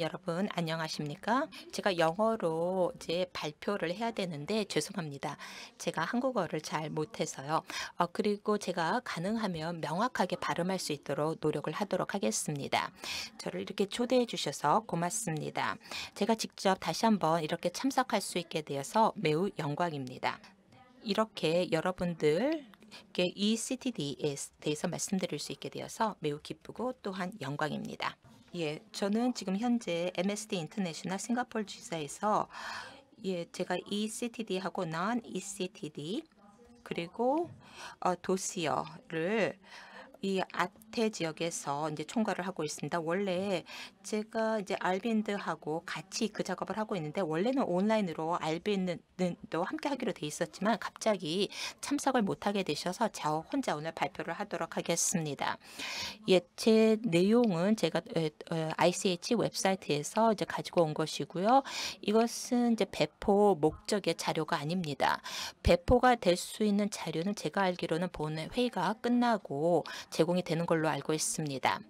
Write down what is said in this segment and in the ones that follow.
여러분 안녕하십니까? 제가 영어로 이제 발표를 해야 되는데 죄송합니다. 제가 한국어를 잘 못해서요. 어, 그리고 제가 가능하면 명확하게 발음할 수 있도록 노력을 하도록 하겠습니다. 저를 이렇게 초대해 주셔서 고맙습니다. 제가 직접 다시 한번 이렇게 참석할 수 있게 되어서 매우 영광입니다. 이렇게 여러분들 이 CTD에 대해서 말씀드릴 수 있게 되어서 매우 기쁘고 또한 영광입니다. 예, 저는 지금 현재 MSD 인터내셔널 싱가폴 지사에서 예, 제가 ECTD하고 난 ECTD 그리고 어, 도시어를 이 아, 마태 지역에서 이제 총괄을 하고 있습니다. 원래 제가 이제 알빈드하고 같이 그 작업을 하고 있는데 원래는 온라인으로 알빈드도 함께 하기로 돼 있었지만 갑자기 참석을 못하게 되셔서 저 혼자 오늘 발표를 하도록 하겠습니다. 예, 제 내용은 제가 ICH 어, 웹사이트에서 이제 가지고 온 것이고요. 이것은 이제 배포 목적의 자료가 아닙니다. 배포가 될 수 있는 자료는 제가 알기로는 본 회의가 끝나고 제공이 되는 걸로 걸로 알고 있습니다.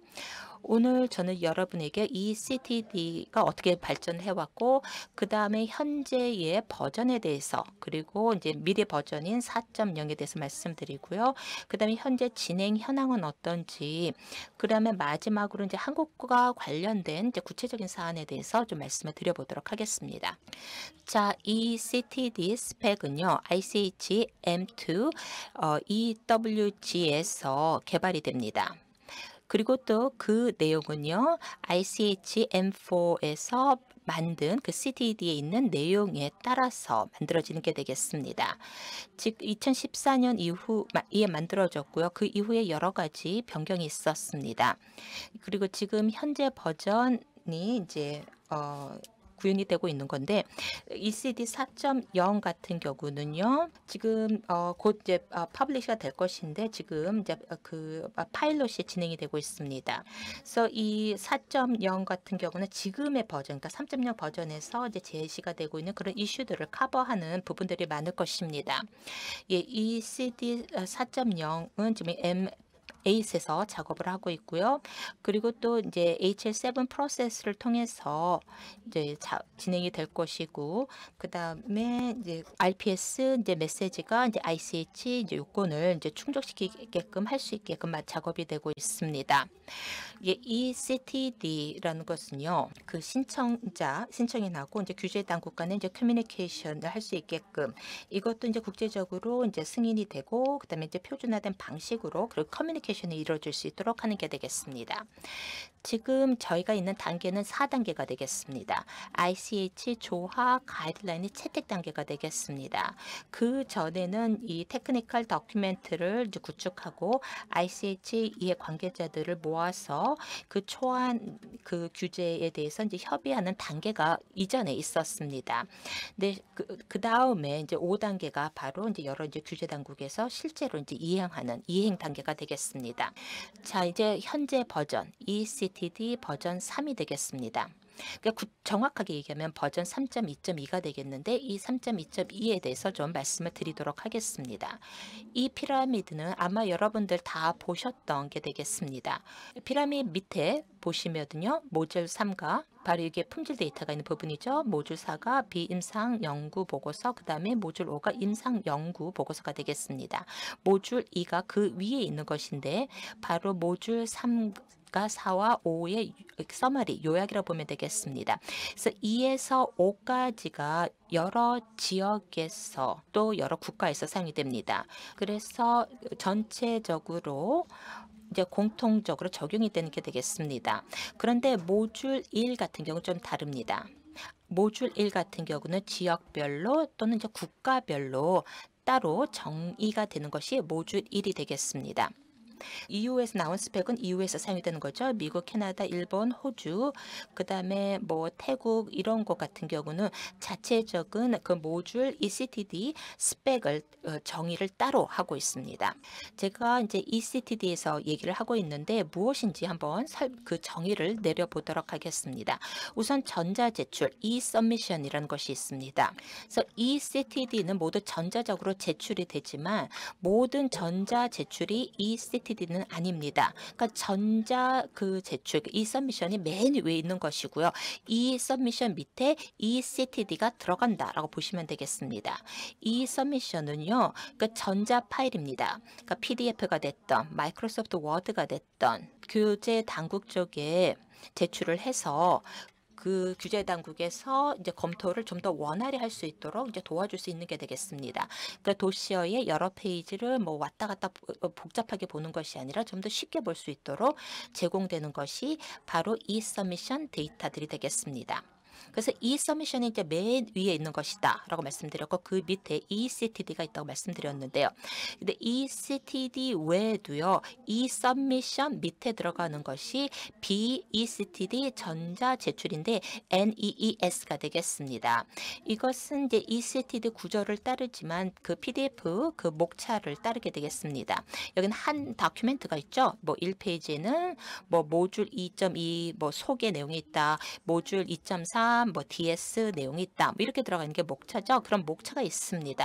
오늘 저는 여러분에게 이 CTD가 어떻게 발전해왔고 그 다음에 현재의 버전에 대해서 그리고 이제 미래 버전인 4.0에 대해서 말씀드리고요. 그 다음에 현재 진행 현황은 어떤지 그 다음에 마지막으로 이제 한국과 관련된 이제 구체적인 사안에 대해서 좀 말씀을 드려보도록 하겠습니다. 자, 이 CTD 스펙은요. ICH M2 어, EWG에서 개발이 됩니다. 그리고 또 그 내용은요. ICHM4에서 만든 그 CTD에 있는 내용에 따라서 만들어지는 게 되겠습니다. 즉 2014년 이후에 만들어졌고요. 그 이후에 여러 가지 변경이 있었습니다. 그리고 지금 현재 버전이 이제 어, 구현이 되고 있는 건데 ECD 4.0 같은 경우는요. 지금 어, 곧 이제 어, 파블리시가 될 것인데 지금 이제 어, 그 어, 파일럿이 진행이 되고 있습니다. 그래서 이 4.0 같은 경우는 지금의 버전, 그러니까 3.0 버전에서 이제 제시가 되고 있는 그런 이슈들을 커버하는 부분들이 많을 것입니다. 예, ECD 4.0은 지금 M 에이스에서 작업을 하고 있고요. 그리고 또 이제 HL7 프로세스를 통해서 이제 자, 진행이 될 것이고 그 다음에 이제 RPS 이제 메시지가 이제 ICH 이제 요건을 이제 충족시키게끔 할 수 있게끔 작업이 되고 있습니다. 이게 ECTD라는 것은요, 그 신청자 신청인하고 이제 규제 당국 간의 이제 커뮤니케이션을 할 수 있게끔 이것도 이제 국제적으로 이제 승인이 되고 그다음에 이제 표준화된 방식으로 그리고 커뮤니케이션 커뮤니케이션이 이루어질 수 있도록 하는 게 되겠습니다. 지금 저희가 있는 단계는 4단계가 되겠습니다. ICH 조화 가이드라인이 채택 단계가 되겠습니다. 그 전에는 이 테크니컬 더큐멘트를 구축하고 ICH 이해 관계자들을 모아서 그 초안 그 규제에 대해서 이제 협의하는 단계가 이전에 있었습니다. 근데 네, 그, 그 다음에 이제 5단계가 바로 이제 여러 이제 규제 당국에서 실제로 이제 이행하는 이행 단계가 되겠습니다. 자, 이제 현재 버전 EC 업데이 버전 3이 되겠습니다. 그러니까 정확하게 얘기하면 버전 3.2.2가 되겠는데 이 3.2.2에 대해서 좀 말씀을 드리도록 하겠습니다. 이 피라미드는 아마 여러분들 다 보셨던 게 되겠습니다. 피라미드 밑에 보시면요. 모듈 3과 바로 이게 품질 데이터가 있는 부분이죠. 모듈 4가 비임상 연구 보고서, 그 다음에 모듈 5가 임상 연구 보고서가 되겠습니다. 모듈 2가 그 위에 있는 것인데 바로 모듈 3 아까 4와 5의 써머리 요약이라고 보면 되겠습니다. 그래서 2에서 5까지가 여러 지역에서 또 여러 국가에서 사용이 됩니다. 그래서 전체적으로 이제 공통적으로 적용이 되는 게 되겠습니다. 그런데 모듈 1 같은 경우좀 다릅니다. 모듈 1 같은 경우는 지역별로 또는 이제 국가별로 따로 정의가 되는 것이 모듈 1이 되겠습니다. EU에서 나온 스펙은 EU에서 사용 되는 거죠. 미국, 캐나다, 일본, 호주, 그다음에 뭐 태국 이런 것 같은 경우는 자체적인 그 모듈 ECTD 스펙을 어, 정의를 따로 하고 있습니다. 제가 이제 ECTD에서 얘기를 하고 있는데 무엇인지 한번 그 정의를 내려보도록 하겠습니다. 우선 전자 제출 e-submission이라는 것이 있습니다. 그래서 ECTD는 모두 전자적으로 제출이 되지만 모든 전자 제출이 ECTD PD는 아닙니다. 그러니까 전자 그 제출 이 서미션이 맨 위에 있는 것이고요. 이 서미션 밑에 이 CTD가 들어간다라고 보시면 되겠습니다. 이 서미션은요, 그 전자 파일입니다. 그러니까 PDF가 됐던 마이크로소프트 워드가 됐던 교재 당국 쪽에 제출을 해서 그 규제 당국에서 이제 검토를 좀 더 원활히 할 수 있도록 이제 도와줄 수 있는 게 되겠습니다. 그 도시어의 여러 페이지를 뭐 왔다 갔다 어, 복잡하게 보는 것이 아니라 좀 더 쉽게 볼 수 있도록 제공되는 것이 바로 이 서미션 데이터들이 되겠습니다. 그래서 이 서미션이 이제 맨 위에 있는 것이다 라고 말씀드렸고 그 밑에 ECTD가 있다고 말씀드렸는데요. 근데 ECTD 외에도요. 이 서미션 밑에 들어가는 것이 BECTD 전자 제출인데 NEES가 되겠습니다. 이것은 이제 ECTD 구조를 따르지만 그 PDF 그 목차를 따르게 되겠습니다. 여기는 한 다큐멘트가 있죠. 뭐 1페이지에는 뭐 모듈 2.2 뭐 소개 내용이 있다. 모듈 2.4 사람, 뭐 DS 내용이 있다. 뭐 이렇게 들어가는 게 목차죠. 그럼 목차가 있습니다.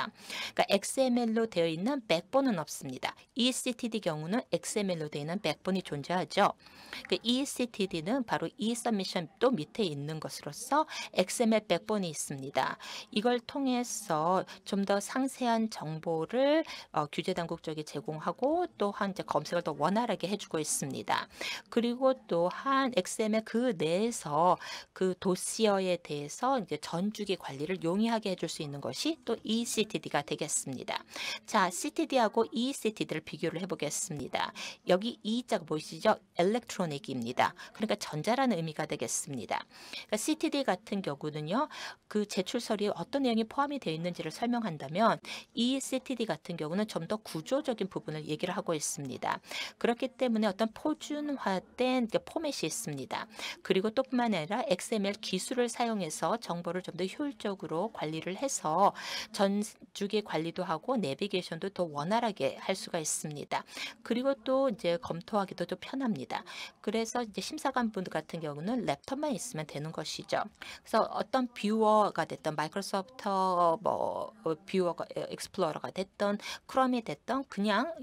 그러니까 XML로 되어 있는 백본은 없습니다. ECTD 경우는 XML로 되어 있는 백본이 존재하죠. 그 그러니까 ECTD는 바로 E-Submission 또 밑에 있는 것으로서 XML 백본이 있습니다. 이걸 통해서 좀 더 상세한 정보를 어, 규제당국 쪽에 제공하고 또한 이제 검색을 더 원활하게 해주고 있습니다. 그리고 또한 XML 그 내에서 그 도시어 거에 대해서 이제 전주기 관리를 용이하게 해줄 수 있는 것이 또 ECTD가 되겠습니다. 자, CTD하고 ECTD를 비교를 해보겠습니다. 여기 E자가 보이시죠? electronic입니다. 그러니까 전자라는 의미가 되겠습니다. 그러니까 CTD 같은 경우는요, 그 제출 서류에 어떤 내용이 포함이 되어 있는지를 설명한다면 ECTD 같은 경우는 좀 더 구조적인 부분을 얘기를 하고 있습니다. 그렇기 때문에 어떤 포준화된 그 포맷이 있습니다. 그리고 또 뿐만 아니라 XML 기술 툴을 사용해서 정보를 좀 더 효율적으로 관리를 해서 전주기 관리도 하고 내비게이션도 더 원활하게 할 수가 있습니다. 그리고 또 이제 검토하기도 좀 편합니다. 그래서 이제 심사관분 같은 경우는 랩톱만 있으면 되는 것이죠. 그래서 어떤 뷰어가 됐던 마이크로소프트 뭐 뷰어가 스플로러가 됐던 크롬이 됐던 그냥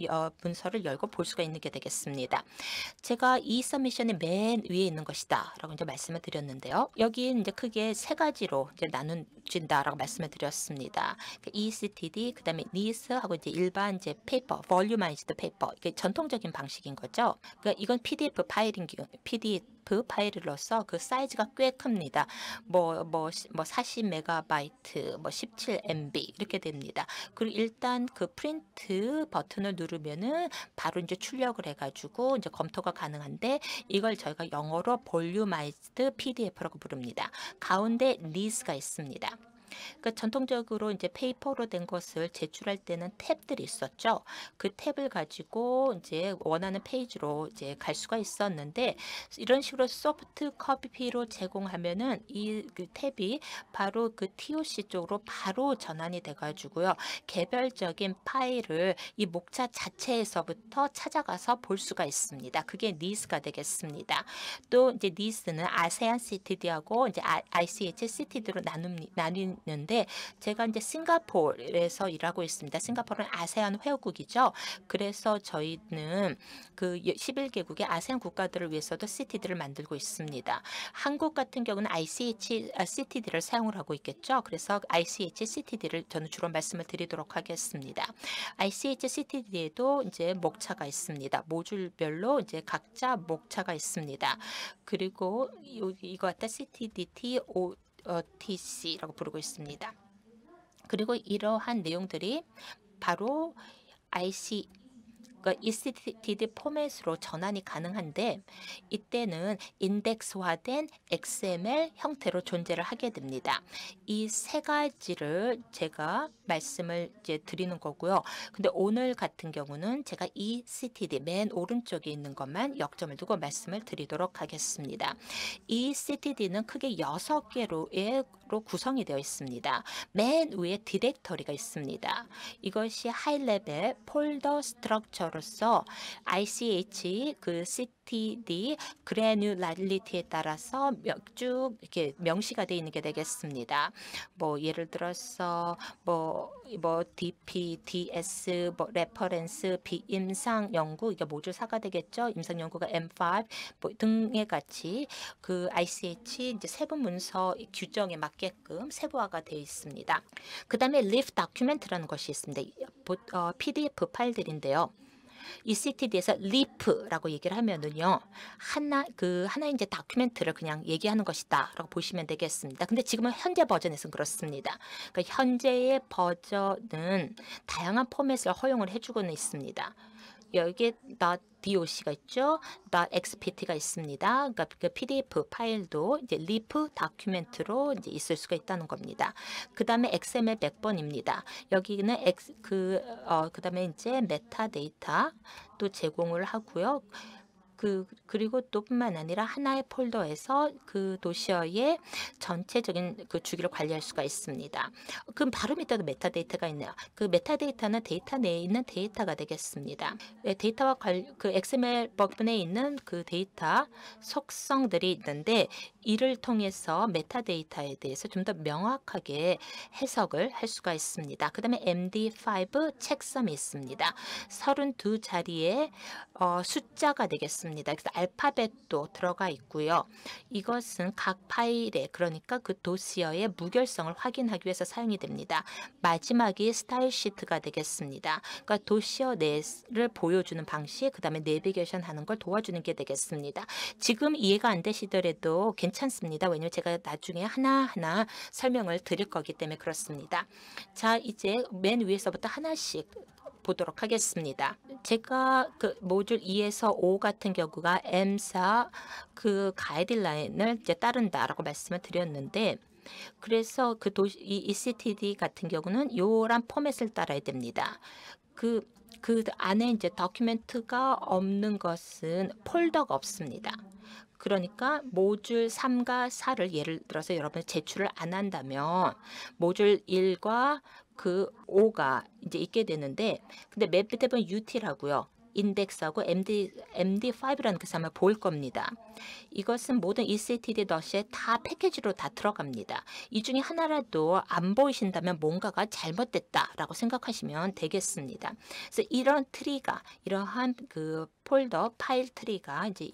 문서를 열고 볼 수가 있는 게 되겠습니다. 제가 이 서미션의 맨 위에 있는 것이다 라고 이제 말씀을 드렸는데요. 여기 이제 크게 세 가지로 이제 나눈진다라고 말씀을 드렸습니다. 그 ECTD 그다음에 NIS 하고 이제 일반 이제 페이퍼, v o l u m e i z e 이게 전통적인 방식인 거죠. 그러니까 이건 PDF 파일인 PDF zip 그 파일로서 그 사이즈가 꽤 큽니다. 뭐 뭐 뭐 40메가바이트, 뭐 17MB 뭐, 뭐 뭐 이렇게 됩니다. 그리고 일단 그 프린트 버튼을 누르면은 바로 이제 출력을 해가지고 이제 검토가 가능한데 이걸 저희가 영어로 볼륨마이드 PDF라고 부릅니다. 가운데 니즈가 있습니다. 그러니까 전통적으로 이제 페이퍼로 된 것을 제출할 때는 탭들이 있었죠. 그 탭을 가지고 이제 원하는 페이지로 이제 갈 수가 있었는데 이런 식으로 소프트 커피로 제공하면은 이 그 탭이 바로 그 TOC 쪽으로 바로 전환이 돼가지고요. 개별적인 파일을 이 목차 자체에서부터 찾아가서 볼 수가 있습니다. 그게 니스가 되겠습니다. 또 이제 니스는 아세안 시티디하고 이제 ICH 아, 시티디로 나눕 나눈 있는데 제가 이제 싱가포르에서 일하고 있습니다. 싱가포르는 아세안 회원국이죠. 그래서 저희는 그 11개국의 아세안 국가들을 위해서도 CTD를 만들고 있습니다. 한국 같은 경우는 ICH CTD를 아, 사용을 하고 있겠죠. 그래서 ICH CTD를 저는 주로 말씀을 드리도록 하겠습니다. ICH c t 에도 이제 목차가 있습니다. 모듈별로 이제 각자 목차가 있습니다. 그리고 이거 갖다 CTDT TC라고 부르고 있습니다. 그리고 이러한 내용들이 바로 IC 그 그러니까 ECTD 포맷으로 전환이 가능한데 이때는 인덱스화된 XML 형태로 존재를 하게 됩니다. 이 세 가지를 제가 말씀을 이제 드리는 거고요. 근데 오늘 같은 경우는 제가 ECTD 맨 오른쪽에 있는 것만 역점을 두고 말씀을 드리도록 하겠습니다. ECTD는 크게 6개로 구성이 되어 있습니다. 맨 위에 디렉터리가 있습니다. 이것이 하이레벨 폴더 스트럭처로 분석으로서 ICH 그 CTD 그래뉴랄리티에 따라서 쭉 이렇게 명시가 되어 있는 게 되겠습니다. 뭐 예를 들어서 뭐뭐 뭐 DP, DS, 뭐 레퍼런스, 뭐 비임상 연구 이게 모듈 4가 되겠죠. 임상 연구가 M5 뭐 등에 같이 그 ICH 이제 세부 문서 규정에 맞게끔 세부화가 되어 있습니다. 그다음에 리프 다큐멘트라는 것이 있습니다. 어, PDF 파일들인데요. 이 c 티 d 에서 LEAP라고 얘기를 하면은요. 하나 그 하나의 이제 다큐멘트를 그냥 얘기하는 것이다라고 보시면 되겠습니다. 근데 지금은 현재 버전에서는 그렇습니다. 그러니까 현재의 버전은 다양한 포맷을 허용을 해주고는 있습니다. 여기에 not doc가 있죠. not xpt가 있습니다. 그러니까 그 pdf 파일도 이제 리프 다큐멘트로 이제 있을 수가 있다는 겁니다. 그다음에 xml 1번입니다 여기는 x 그어 그다음에 이제 메타데이터 또 제공을 하고요. 그 그리고 또뿐만 아니라 하나의 폴더에서 그 도시어의 전체적인 그 주기를 관리할 수가 있습니다. 그럼 바로 밑에도 메타데이터가 있네요. 그 메타데이터는 데이터 내에 있는 데이터가 되겠습니다. 예, 데이터와 관그 XML 버튼에 있는 그 데이터 속성들이 있는데 이를 통해서 메타데이터에 대해서 좀 더 명확하게 해석을 할 수가 있습니다. 그 다음에 MD5 책섬이 있습니다. 32자리의 어, 숫자가 되겠습니다. 그래서 알파벳도 들어가 있고요. 이것은 각 파일에 그러니까 그 도시어의 무결성을 확인하기 위해서 사용이 됩니다. 마지막이 스타일 시트가 되겠습니다. 그러니까 도시어 내를 보여주는 방식, 그 다음에 내비게이션 하는 걸 도와주는 게 되겠습니다. 지금 이해가 안 되시더라도 괜찮 습니다 괜찮습니다. 왜냐면 제가 나중에 하나하나 설명을 드릴 거기 때문에 그렇습니다. 자, 이제 맨 위에서부터 하나씩 보도록 하겠습니다. 제가 그 모듈 2에서 5 같은 경우가 M사 그 가이드라인을 이제 따른다라고 말씀을 드렸는데 그래서 그 도시 이 ECTD 같은 경우는 요런 포맷을 따라야 됩니다. 그그 그 안에 이제 더큐멘트가 없는 것은 폴더가 없습니다. 그러니까 모듈 3과 4를 예를 들어서 여러분이 제출을 안 한다면 모듈 1과 그 5가 이제 있게 되는데 근데 맵 밑에 보면 UT라고요. 인덱스하고 MD, MD5라는 그 사람을 볼 겁니다. 이것은 모든 ECTD 너시에 다 패키지로 다 들어갑니다. 이 중에 하나라도 안 보이신다면 뭔가가 잘못됐다라고 생각하시면 되겠습니다. 그래서 이런 트리가 이러한 그 폴더 파일 트리가 이제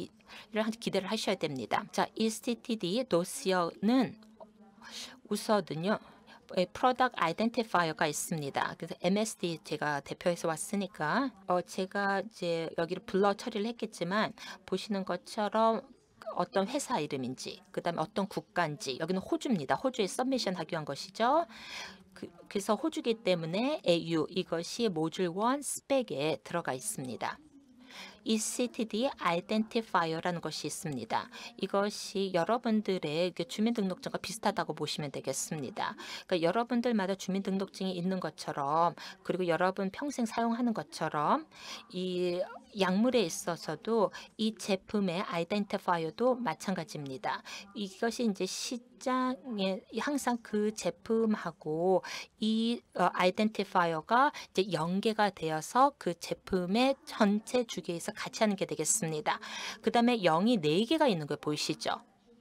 이러한 기대를 하셔야 됩니다. 자, ECTD 노시어는 우선은요. product identifier가 있습니다. 그래서 MSD 제가 대표해서 왔으니까 어 제가 이제 여기를 불러 처리를 했겠지만 보시는 것처럼 어떤 회사 이름인지 그다음에 어떤 국가인지 여기는 호주입니다. 호주에 서미션 하기한 것이죠. 그, 래서 호주기 때문에 AU 이것이 모듈 원 스펙에 들어가 있습니다. ECTD 아이덴티파이어라는 것이 있습니다. 이것이 여러분들의 주민등록증과 비슷하다고 보시면 되겠습니다. 그러니까 여러분들마다 주민등록증이 있는 것처럼 그리고 여러분 평생 사용하는 것처럼 이 약물에 있어서도 이 제품의 아이덴티파이어도 마찬가지입니다. 이것이 이제 시장에 항상 그 제품하고 이 어, 아이덴티파이어가 이제 연계가 되어서 그 제품의 전체 주기에서 같이 하는 게 되겠습니다. 그 다음에 0이 4개가 있는 걸 보이시죠?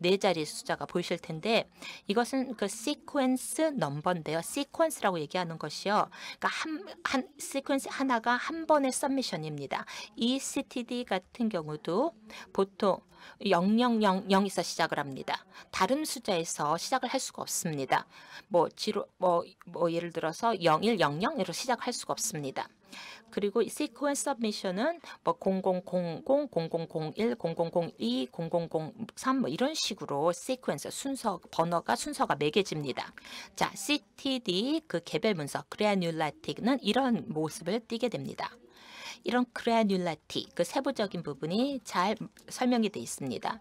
네 자리 숫자가 보이실 텐데 이것은 그 시퀀스 넘버인데요. 시퀀스라고 얘기하는 것이요. 그러니까 한, 한 시퀀스 하나가 한 번의 서미션입니다. 이 CTD 같은 경우도 보통 0000에서 시작을 합니다. 다른 숫자에서 시작을 할 수가 없습니다. 뭐 지로 뭐, 뭐 예를 들어서 0100으로 시작할 수가 없습니다. 그리고 시퀀스 서브미션은 뭐 0000, 0001, 0002, 0003뭐 이런 식으로 시퀀스 순서 번호가 순서가 매겨집니다 자, CTD 그 개별 문서 그레뉴라틱은 이런 모습을 띠게 됩니다. 이런 그래뉴라티, 그 세부적인 부분이 잘 설명이 되어 있습니다.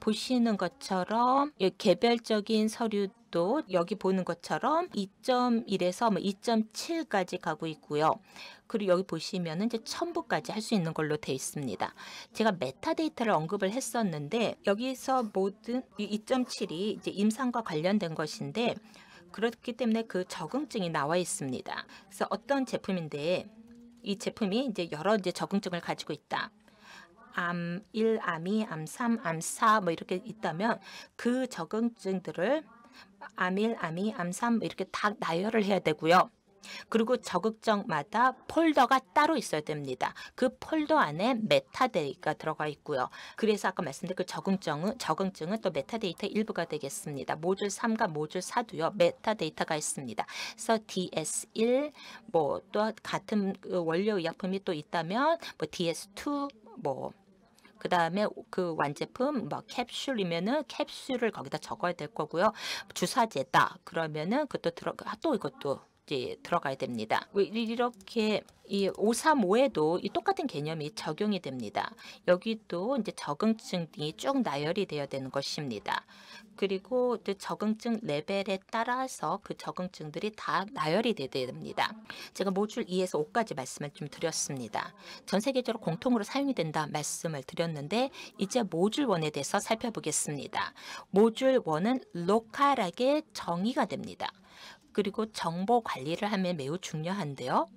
보시는 것처럼 개별적인 서류 또 여기 보는 것처럼 2.1에서 뭐 2.7까지 가고 있고요. 그리고 여기 보시면 이제 첨부까지 할 수 있는 걸로 되어 있습니다. 제가 메타데이터를 언급을 했었는데 여기서 모든 2.7이 이제 임상과 관련된 것인데 그렇기 때문에 그 적응증이 나와 있습니다. 그래서 어떤 제품인데 이 제품이 이제 여러 이제 적응증을 가지고 있다. 암 1, 암 2, 암 3, 암4뭐 이렇게 있다면 그 적응증들을 암 1, 암 2, 암 3 이렇게 다 나열을 해야 되고요. 그리고 저극정마다 폴더가 따로 있어야 됩니다. 그 폴더 안에 메타데이가 들어가 있고요. 그래서 아까 말씀드린 그 적응증은 적응증은 또 메타데이터 일부가 되겠습니다. 모듈 3과 모듈 4도요. 메타데이터가 있습니다. 그래서 DS1 뭐 또 같은 그 원료 의약품이 또 있다면 뭐 DS2 뭐그 다음에 그 완제품 뭐 캡슐이면은 캡슐을 거기다 적어야 될 거고요. 주사제다 그러면은 그것도 들어 또 이것도 이제 들어가야 됩니다. 이렇게 이 535에도 이 똑같은 개념이 적용이 됩니다. 여기도 이제 적응증 이쭉 나열이 되어야 되는 것입니다. 그리고 또 적응증 레벨에 따라서 그 적응증들이 다 나열이 되어야 됩니다. 제가 모듈 2에서 5까지 말씀을 좀 드렸습니다. 전 세계적으로 공통으로 사용이 된다 말씀을 드렸는데 이제 모듈 1에 대해서 살펴보겠습니다. 모듈 1은 로컬하게 정의가 됩니다. 그리고 정보 관리를 하면 매우 중요한데요.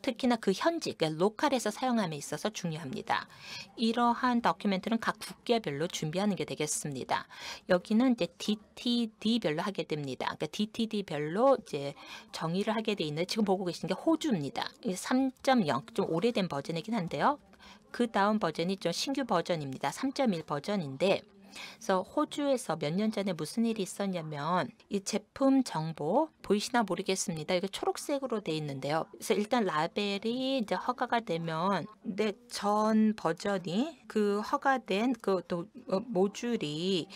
특히나 그 현지, 그러니까 로컬에서 사용함에 있어서 중요합니다. 이러한 다큐멘트는 각 국가별로 준비하는 게 되겠습니다. 여기는 이제 DTD별로 하게 됩니다. 그러니까 DTD별로 이제 정의를 하게 돼 있는 지금 보고 계신 게 호주입니다. 3.0, 좀 오래된 버전이긴 한데요. 그 다음 버전이 좀 신규 버전입니다. 3.1 버전인데 그래서 호주에서 몇 년 전에 무슨 일이 있었냐면 이 제품 정보 보이시나 모르겠습니다. 이게 초록색으로 돼 있는데요. 그래서 일단 라벨이 이제 허가가 되면 내전 버전이 그 허가된 그또 어, 모듈이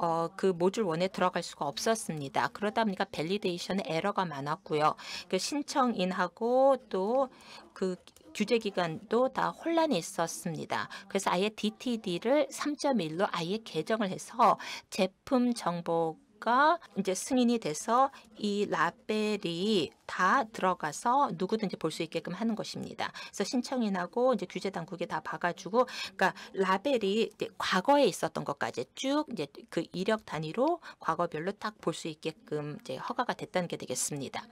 어, 그 모듈 원에 들어갈 수가 없었습니다. 그러다 보니까 밸리데이션에 에러가 많았고요. 그 신청인하고 또그 규제 기간도 다 혼란이 있었습니다. 그래서 아예 DTD를 3.1로 아예 개정을 해서 제품 정보 가 이제 승인이 돼서 이 라벨이 다 들어가서 누구든지 볼 수 있게끔 하는 것입니다. 그래서 신청인하고 이제 규제 당국이 다 봐가지고, 그러니까 라벨이 과거에 있었던 것까지 쭉 이제 그 이력 단위로 과거별로 딱 볼 수 있게끔 이제 허가가 됐다는 게 되겠습니다.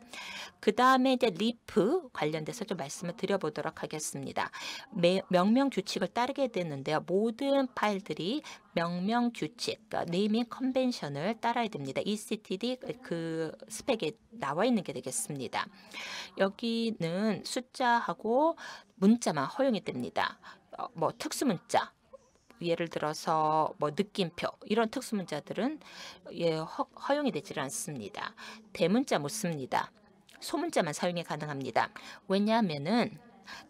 그 다음에 이제 리프 관련돼서 좀 말씀을 드려보도록 하겠습니다. 매, 명명 규칙을 따르게 되는데요. 모든 파일들이 명명 규칙, 그러니까 네이밍 컨벤션을 따라야 됩니다. ECTD 그 스펙에 나와 있는 게 되겠습니다. 됩니다. 여기는 숫자하고 문자만 허용이 됩니다. 어, 뭐 특수문자, 예를 들어서 뭐 느낌표 이런 특수 문자들은 예, 허, 용이 되질 않습니다. 대문자 못 씁니다. 소문자만 사용이 가능합니다. 왜냐하면은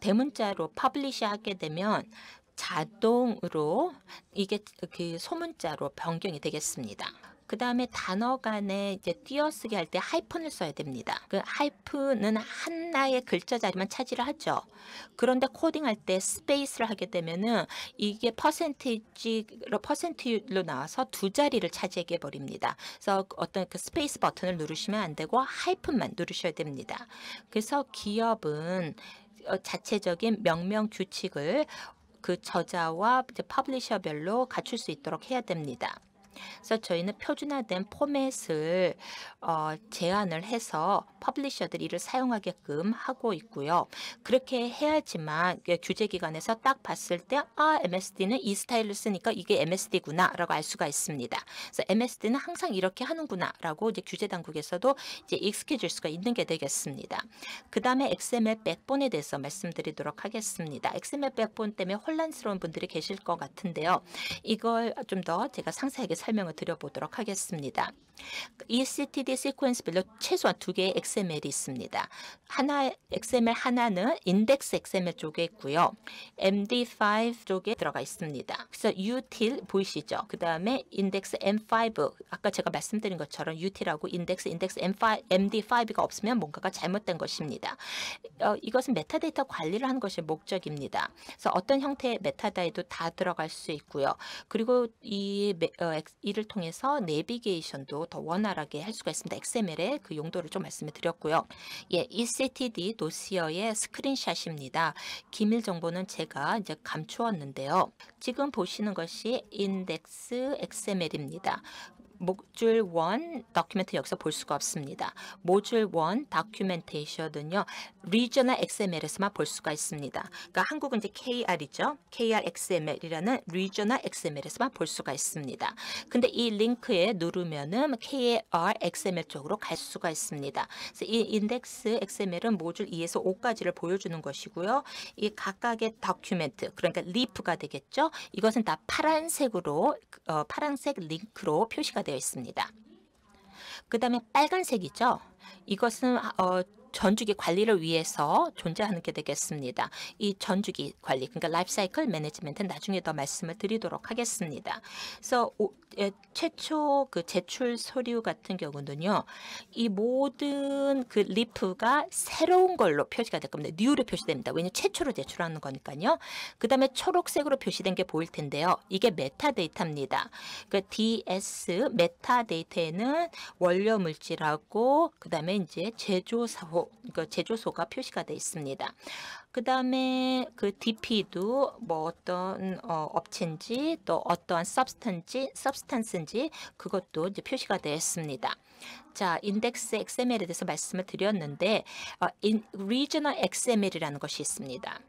대문자로 퍼블리시 하게 되면 자동으로 이게 그 소문자로 변경이 되겠습니다. 그 다음에 단어 간에 이제 띄어쓰기 할 때 하이픈을 써야 됩니다. 그 하이픈은 하나의 글자 자리만 차지를 하죠. 그런데 코딩할 때 스페이스를 하게 되면은 이게 퍼센티지로 퍼센트로 나와서 두 자리를 차지하게 버립니다. 그래서 어떤 그 스페이스 버튼을 누르시면 안 되고 하이픈만 누르셔야 됩니다. 그래서 기업은 어, 자체적인 명명 규칙을 그 저자와 이제 퍼블리셔별로 갖출 수 있도록 해야 됩니다. 그래서 저희는 표준화된 포맷을 어, 제안을 해서 퍼블리셔들이 이를 사용하게끔 하고 있고요. 그렇게 해야지만 규제기관에서 딱 봤을 때 아, MSD는 이 스타일을 쓰니까 이게 MSD구나 라고 알 수가 있습니다. 그래서 MSD는 항상 이렇게 하는구나 라고 이제 규제당국에서도 이제 익숙해질 수가 있는 게 되겠습니다. 그 다음에 XML 백본에 대해서 말씀드리도록 하겠습니다. XML 백본 때문에 혼란스러운 분들이 계실 것 같은데요. 이걸 좀 더 제가 상세하게 설명을 드려보도록 하겠습니다. ECTD 시퀀스별로 최소한 두 개의 XML이 있습니다. 하나 XML 하나는 인덱스 XML 쪽에 있고요. MD5 쪽에 들어가 있습니다. 그래서 util 보이시죠? 그 다음에 인덱스 M5 아까 제가 말씀드린 것처럼 util하고 인덱스 인덱스 M5, MD5가 없으면 뭔가가 잘못된 것입니다. 어, 이것은 메타데이터 관리를 하는 것이 목적입니다. 그래서 어떤 형태의 메타데이터도 다 들어갈 수 있고요. 그리고 이 어, 이를 통해서 내비게이션도 더 원활하게 할 수가 있습니다. XML의 그 용도를 좀 말씀을 드렸고요. 예, ECTD 도시어의 스크린샷입니다. 기밀 정보는 제가 이제 감추었는데요. 지금 보시는 것이 인덱스 XML입니다. 모듈 원 다큐멘트 역사 볼 수가 없습니다. 모듈 원 다큐멘테이션은요. 리저널 XML에서만 볼 수가 있습니다. 그러니까 한국은 이제 KR이죠. KRXML이라는 리저널 XML에서만 볼 수가 있습니다. 근데 이 링크에 누르면은 KRXML 쪽으로 갈 수가 있습니다. 그래서 이 인덱스 XML은 모듈 2에서 5까지를 보여주는 것이고요. 이 각각의 다큐멘트 그러니까 리프가 되겠죠. 이것은 다 파란색으로 어, 파란색 링크로 표시가 되어 있습니다. 그 다음에 빨간색이죠. 이것은 어, 전주기 관리를 위해서 존재하는 게 되겠습니다. 이 전주기 관리, 그러니까 라이프사이클 매니지먼트는 나중에 더 말씀을 드리도록 하겠습니다. 그래서 예, 최초 그 제출 서류 같은 경우는요, 이 모든 그 리프가 새로운 걸로 표시가 될 겁니다. 뉴로 표시됩니다. 왜냐면 최초로 제출하는 거니까요. 그 다음에 초록색으로 표시된 게 보일 텐데요. 이게 메타데이터입니다. 그 DS 메타데이터에는 원료 물질하고 그 다음에 이제 제조사호 제조 그러니까 그 제조소가 표시가 되어 있습니다. 그다음에 그 DP도 뭐 어떤 어, 업체인지 또 어떠한 서브스턴지 서브스턴스인지 그것도 이제 표시가 되 있습니다. 자, 인덱스 XML에 대해서 말씀을 드렸는데 어, 인, regional XML이라는 것이 있습니다.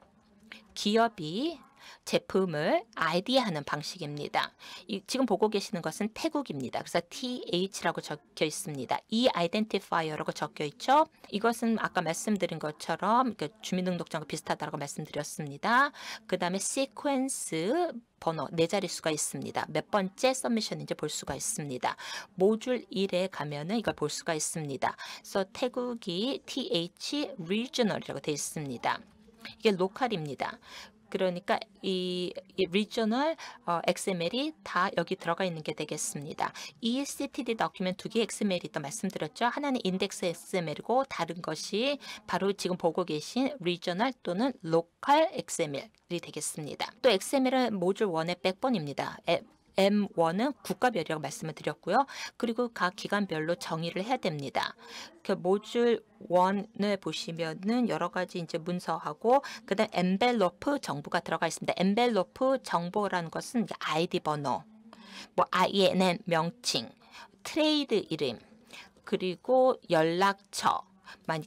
기업이 제품을 아이디어하는 방식입니다. 이, 지금 보고 계시는 것은 태국입니다. 그래서 TH라고 적혀 있습니다. 이 e 아이덴티파이어라고 적혀 있죠. 이것은 아까 말씀드린 것처럼 그 주민등록증과 비슷하다고 말씀드렸습니다. 그 다음에 시퀀스 번호 네 자릿수가 있습니다. 몇 번째 서미션인지 볼 수가 있습니다. 모듈 1에 가면은 이걸 볼 수가 있습니다. 그래서 태국이 TH regional이라고 되어 있습니다. 이게 로컬입니다. 그러니까 이, 리저널 어, XML이 다 여기 들어가 있는 게 되겠습니다. ECTD 더큐멘 두개 XML이 있다 말씀드렸죠. 하나는 인덱스 XML이고 다른 것이 바로 지금 보고 계신 리저널 또는 로컬 XML이 되겠습니다. 또 XML은 모듈 1의 백번입니다 M1은 국가별이라고 말씀을 드렸고요. 그리고 각 기관별로 정의를 해야 됩니다. 그 모듈 1을 보시면은 여러 가지 이제 문서하고 그다음 e n v e 정보가 들어가 있습니다. e n v e 정보라는 것은 아이디 번호, 뭐 INN 명칭, 트레이드 이름, 그리고 연락처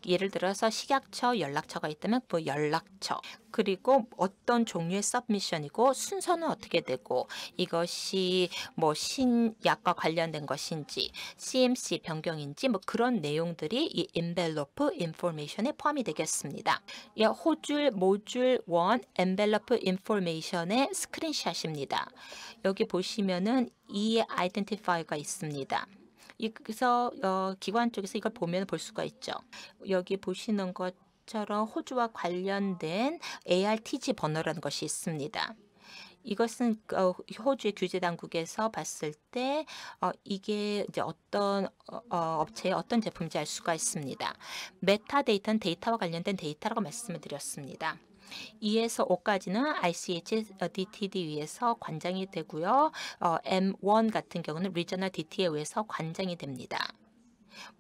예를 들어서 식약처 연락처가 있다면 그 연락처 그리고 어떤 종류의 서브미션이고 순서는 어떻게 되고 이것이 뭐 신약과 관련된 것인지 CMC 변경인지 뭐 그런 내용들이 이 envelope information에 포함이 되겠습니다. 예, 호줄 모듈 원 envelope information의 스크린샷입니다. 여기 보시면은 이아이덴티파이가 있습니다. 여기서 어, 기관 쪽에서 이걸 보면 볼 수가 있죠. 여기 보시는 것처럼 호주와 관련된 ARTG 번호라는 것이 있습니다. 이것은 어, 호주의 규제 당국에서 봤을 때 어, 이게 이제 어떤 어, 어 업체의 어떤 제품인지 알 수가 있습니다. 메타 데이터는 데이터와 관련된 데이터라고 말씀을 드렸습니다. 2에서 5까지는 ICH DTD 어, 위에서 관장이 되고요. 어, M1 같은 경우는 리저널 DT에 의해서 관장이 됩니다.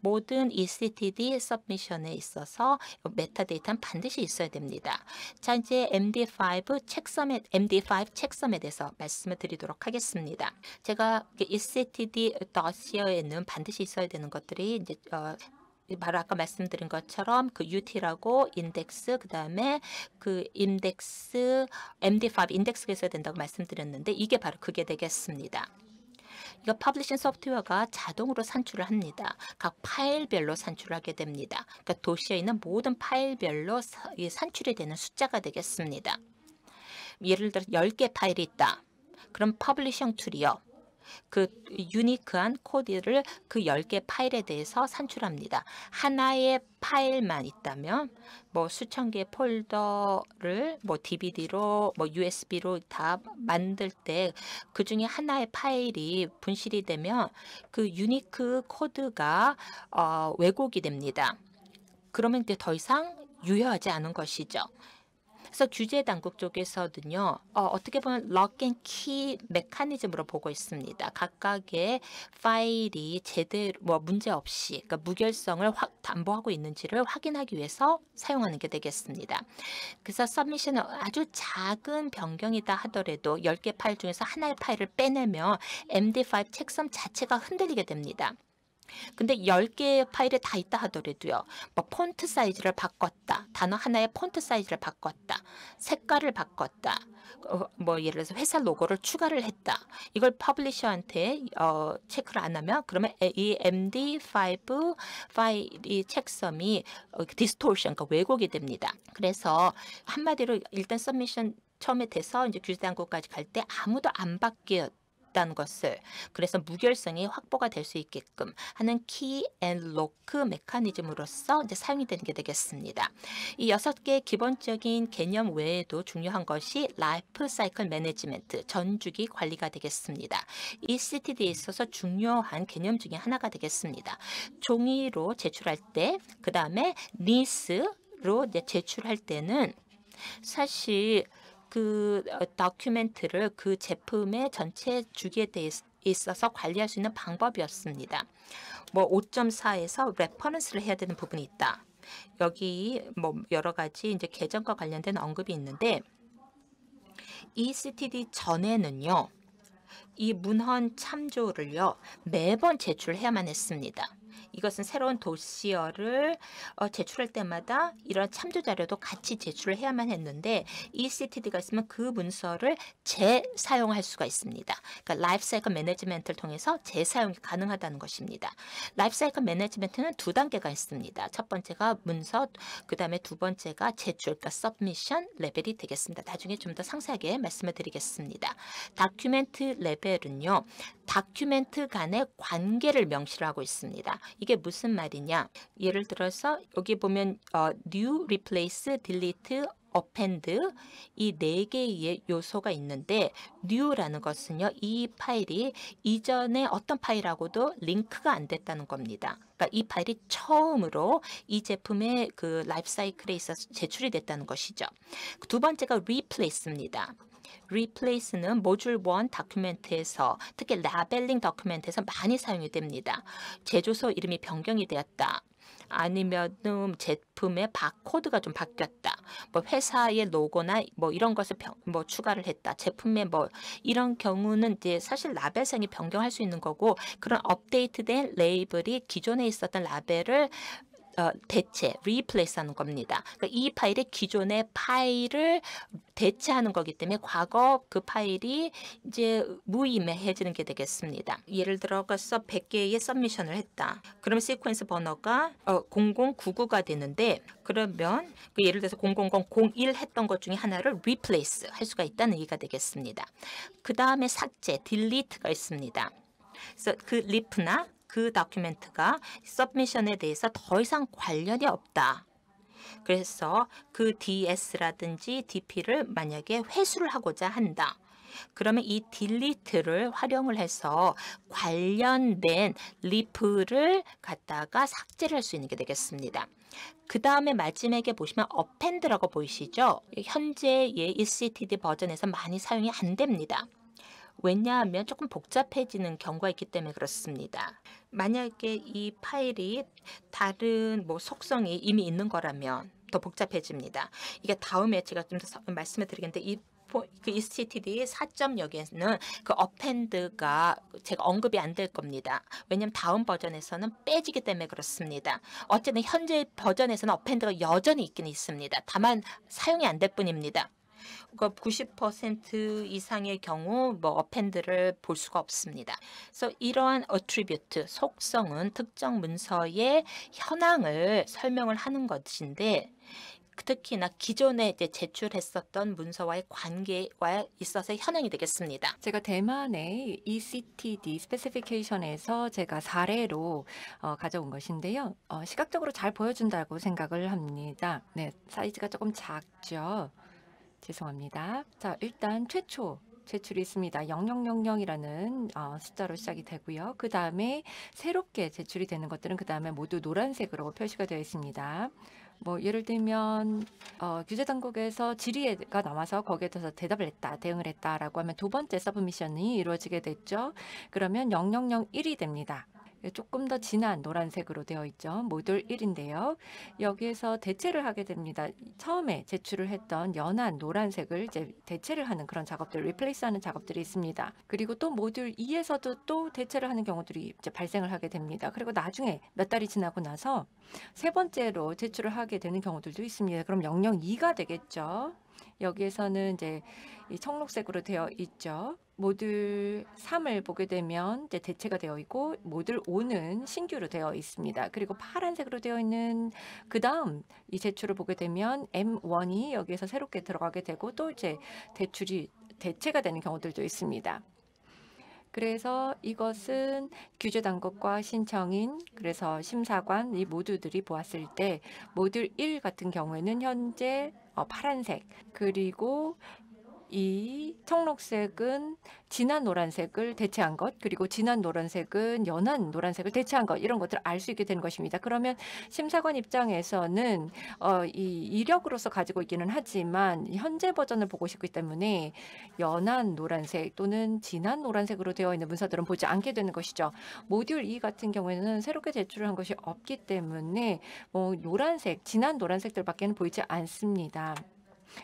모든 ECTD 서브미션에 있어서 메타데이터는 반드시 있어야 됩니다. 자, 이제 MD5 책섬에, MD5 책섬에 대해서 말씀을 드리도록 하겠습니다. 제가 ECTD.co에는 반드시 있어야 되는 것들이 이제 어, 바로 아까 말씀드린 것처럼 그 UT라고 인덱스 그다음에 그 인덱스 MD5 인덱스가 있어야 된다고 말씀드렸는데 이게 바로 그게 되겠습니다. 이거 퍼블리싱 소프트웨어가 자동으로 산출을 합니다. 각 파일별로 산출하게 됩니다. 그러니까 도시에 있는 모든 파일별로 산출이 되는 숫자가 되겠습니다. 예를 들어 10개 파일이 있다. 그럼 퍼블리싱 툴이요. 그 유니크한 코드를 그 10개 파일에 대해서 산출합니다. 하나의 파일만 있다면 뭐 수천 개의 폴더를 뭐 DVD로 뭐 USB로 다 만들 때 그 중에 하나의 파일이 분실이 되면 그 유니크 코드가 어, 왜곡이 됩니다. 그러면 이제 더 이상 유효하지 않은 것이죠. 그래서 규제 당국 쪽에서는요. 어, 떻게 보면 럭앤키 메커니즘으로 보고 있습니다. 각각의 파일이 제대로 뭐 문제 없이 그러니까 무결성을 확 담보하고 있는지를 확인하기 위해서 사용하는 게 되겠습니다. 그래서 서미션은 아주 작은 변경이다 하더라도 10개 파일 중에서 하나의 파일을 빼내면 MD5 책섬 자체가 흔들리게 됩니다. 근데 10개의 파일에 다 있다 하더라도요. 뭐 폰트 사이즈를 바꿨다. 단어 하나의 폰트 사이즈를 바꿨다. 색깔을 바꿨다. 어, 뭐 예를 들어서 회사 로고를 추가를 했다. 이걸 퍼블리셔한테 어, 체크를 안 하면 그러면 이 MD5 파일이 책섬이 어, 디스토션, 그러니까 왜곡이 됩니다. 그래서 한마디로 일단 서미션 처음에 돼서 이제 규제당국까지 갈 때 아무도 안 바뀌었 있다는 것을 그래서 무결성이 확보가 될 수 있게끔 하는 키 앤 로크 메커니즘으로서 이제 사용이 되는 게 되겠습니다. 이 여섯 개의 기본적인 개념 외에도 중요한 것이 라이프 사이클 매니지먼트 전주기 관리가 되겠습니다. 이 CTD에 있어서 중요한 개념 중에 하나가 되겠습니다. 종이로 제출할 때그 다음에 니스로 제출할 때는 사실 그 어, 다큐멘트를 그 제품의 전체 주기에 대해서 있어서 관리할 수 있는 방법이었습니다. 뭐 5.4에서 레퍼런스를 해야 되는 부분이 있다. 여기 뭐 여러 가지 이제 계정과 관련된 언급이 있는데 이 e CTD 전에는요. 이 문헌 참조를요. 매번 제출해야만 했습니다. 이것은 새로운 도시어를 어, 제출할 때마다 이런 참조 자료도 같이 제출을 해야만 했는데 ECTD가 있으면 그 문서를 재사용할 수가 있습니다. 그러니까 라이프사이클 매니지먼트를 통해서 재사용이 가능하다는 것입니다. 라이프사이클 매니지먼트는 두 단계가 있습니다. 첫 번째가 문서, 그 다음에 두 번째가 제출, 그러니까 서브션 레벨이 되겠습니다. 나중에 좀 더 상세하게 말씀을 드리겠습니다. 다큐멘트 레벨은요. 다큐멘트 간의 관계를 명시를 하고 있습니다. 이게 무슨 말이냐? 예를 들어서 여기 보면 어, new, replace, delete, append 이 네 개의 요소가 있는데 new라는 것은요 이 파일이 이전에 어떤 파일하고도 링크가 안 됐다는 겁니다. 그러니까 이 파일이 처음으로 이 제품의 그 라이프 사이클에 있어서 제출이 됐다는 것이죠. 두 번째가 replace입니다. replace는 모듈 1 다큐멘트에서 특히 라벨링 다큐멘트에서 많이 사용이 됩니다. 제조소 이름이 변경이 되었다. 아니면은 제품의 바코드가 좀 바뀌었다. 뭐 회사의 로고나 뭐 이런 것을 병, 뭐 추가를 했다. 제품의 뭐 이런 경우는 이제 사실 라벨상이 변경할 수 있는 거고 그런 업데이트된 레이블이 기존에 있었던 라벨을 어, 대체, replace 하는 겁니다. 그러니까 이 파일의 기존의 파일을 대체하는 거기 때문에 과거 그 파일이 이제 무의미해지는 게 되겠습니다. 예를 들어서 100개의 서미션을 했다. 그럼 시퀀스 번호가 어, 0099가 되는데 그러면 그 예를 들어서 00001 했던 것 중에 하나를 replace 할 수가 있다는 얘기가 되겠습니다. 그 다음에 삭제, delete가 있습니다. 그래서 그 리프나 그 다큐멘트가 서브미션에 대해서 더 이상 관련이 없다. 그래서 그 DS라든지 DP를 만약에 회수를 하고자 한다. 그러면 이 딜리트를 활용을 해서 관련된 리프를 갖다가 삭제를 할 수 있는 게 되겠습니다. 그 다음에 마지막에 보시면 append라고 보이시죠? 현재의 ECTD 버전에서 많이 사용이 안 됩니다. 왜냐하면 조금 복잡해지는 경우가 있기 때문에 그렇습니다. 만약에 이 파일이 다른 뭐 속성이 이미 있는 거라면 더 복잡해집니다. 이게 다음에 제가 좀 말씀을 드리겠는데 이그 e t d 4점 여기에는 그 어펜드가 제가 언급이 안 될 겁니다. 왜냐면 다음 버전에서는 빼지기 때문에 그렇습니다. 어쨌든 현재 버전에서는 어펜드가 여전히 있긴 있습니다. 다만 사용이 안 될 뿐입니다. 그러니까 90% 이상의 경우 뭐 어펜드를 볼 수가 없습니다. 그래서 이러한 어트리뷰트, 속성은 특정 문서의 현황을 설명을 하는 것인데 특히나 기존에 이제 제출했었던 문서와의 관계와 있어서 현황이 되겠습니다. 제가 대만의 e ECTD 스페시피케이션에서 제가 사례로 어, 가져온 것인데요. 어, 시각적으로 잘 보여준다고 생각을 합니다. 네, 사이즈가 조금 작죠. 죄송합니다. 자, 일단 최초 제출이 있습니다. 0000이라는 어, 숫자로 시작이 되고요. 그 다음에 새롭게 제출이 되는 것들은 그 다음에 모두 노란색으로 표시가 되어 있습니다. 뭐 예를 들면 어, 규제당국에서 질의가 나와서 거기에 대해서 대답을 했다, 대응을 했다라고 하면 두 번째 서브미션이 이루어지게 됐죠. 그러면 0001이 됩니다. 예, 조금 더 진한 노란색으로 되어 있죠. 모듈 1인데요. 여기에서 대체를 하게 됩니다. 처음에 제출을 했던 연한 노란색을 이제 대체를 하는 그런 작업들, 리플레이스하는 작업들이 있습니다. 그리고 또 모듈 2에서도 또 대체를 하는 경우들이 이제 발생을 하게 됩니다. 그리고 나중에 몇 달이 지나고 나서 세 번째로 제출을 하게 되는 경우들도 있습니다. 그럼 영영 2가 되겠죠. 여기에서는 이제 이 청록색으로 되어 있죠. 모듈 3을 보게 되면 이제 대체가 되어 있고 모듈 5는 신규로 되어 있습니다. 그리고 파란색으로 되어 있는 그 다음 이 제출을 보게 되면 M1이 여기에서 새롭게 들어가게 되고 또 이제 대출이 대체가 되는 경우들도 있습니다. 그래서 이것은 규제 당국과 신청인 그래서 심사관 이 모두들이 보았을 때 모듈 1 같은 경우에는 현재 어, 파란색 그리고 이 청록색은 진한 노란색을 대체한 것, 그리고 진한 노란색은 연한 노란색을 대체한 것, 이런 것들을 알 수 있게 된 것입니다. 그러면 심사관 입장에서는 어, 이 이력으로서 가지고 있기는 하지만 현재 버전을 보고 싶기 때문에 연한 노란색 또는 진한 노란색으로 되어 있는 문서들은 보지 않게 되는 것이죠. 모듈 2 같은 경우에는 새롭게 제출한 것이 없기 때문에 뭐 노란색, 진한 노란색들밖에 보이지 않습니다.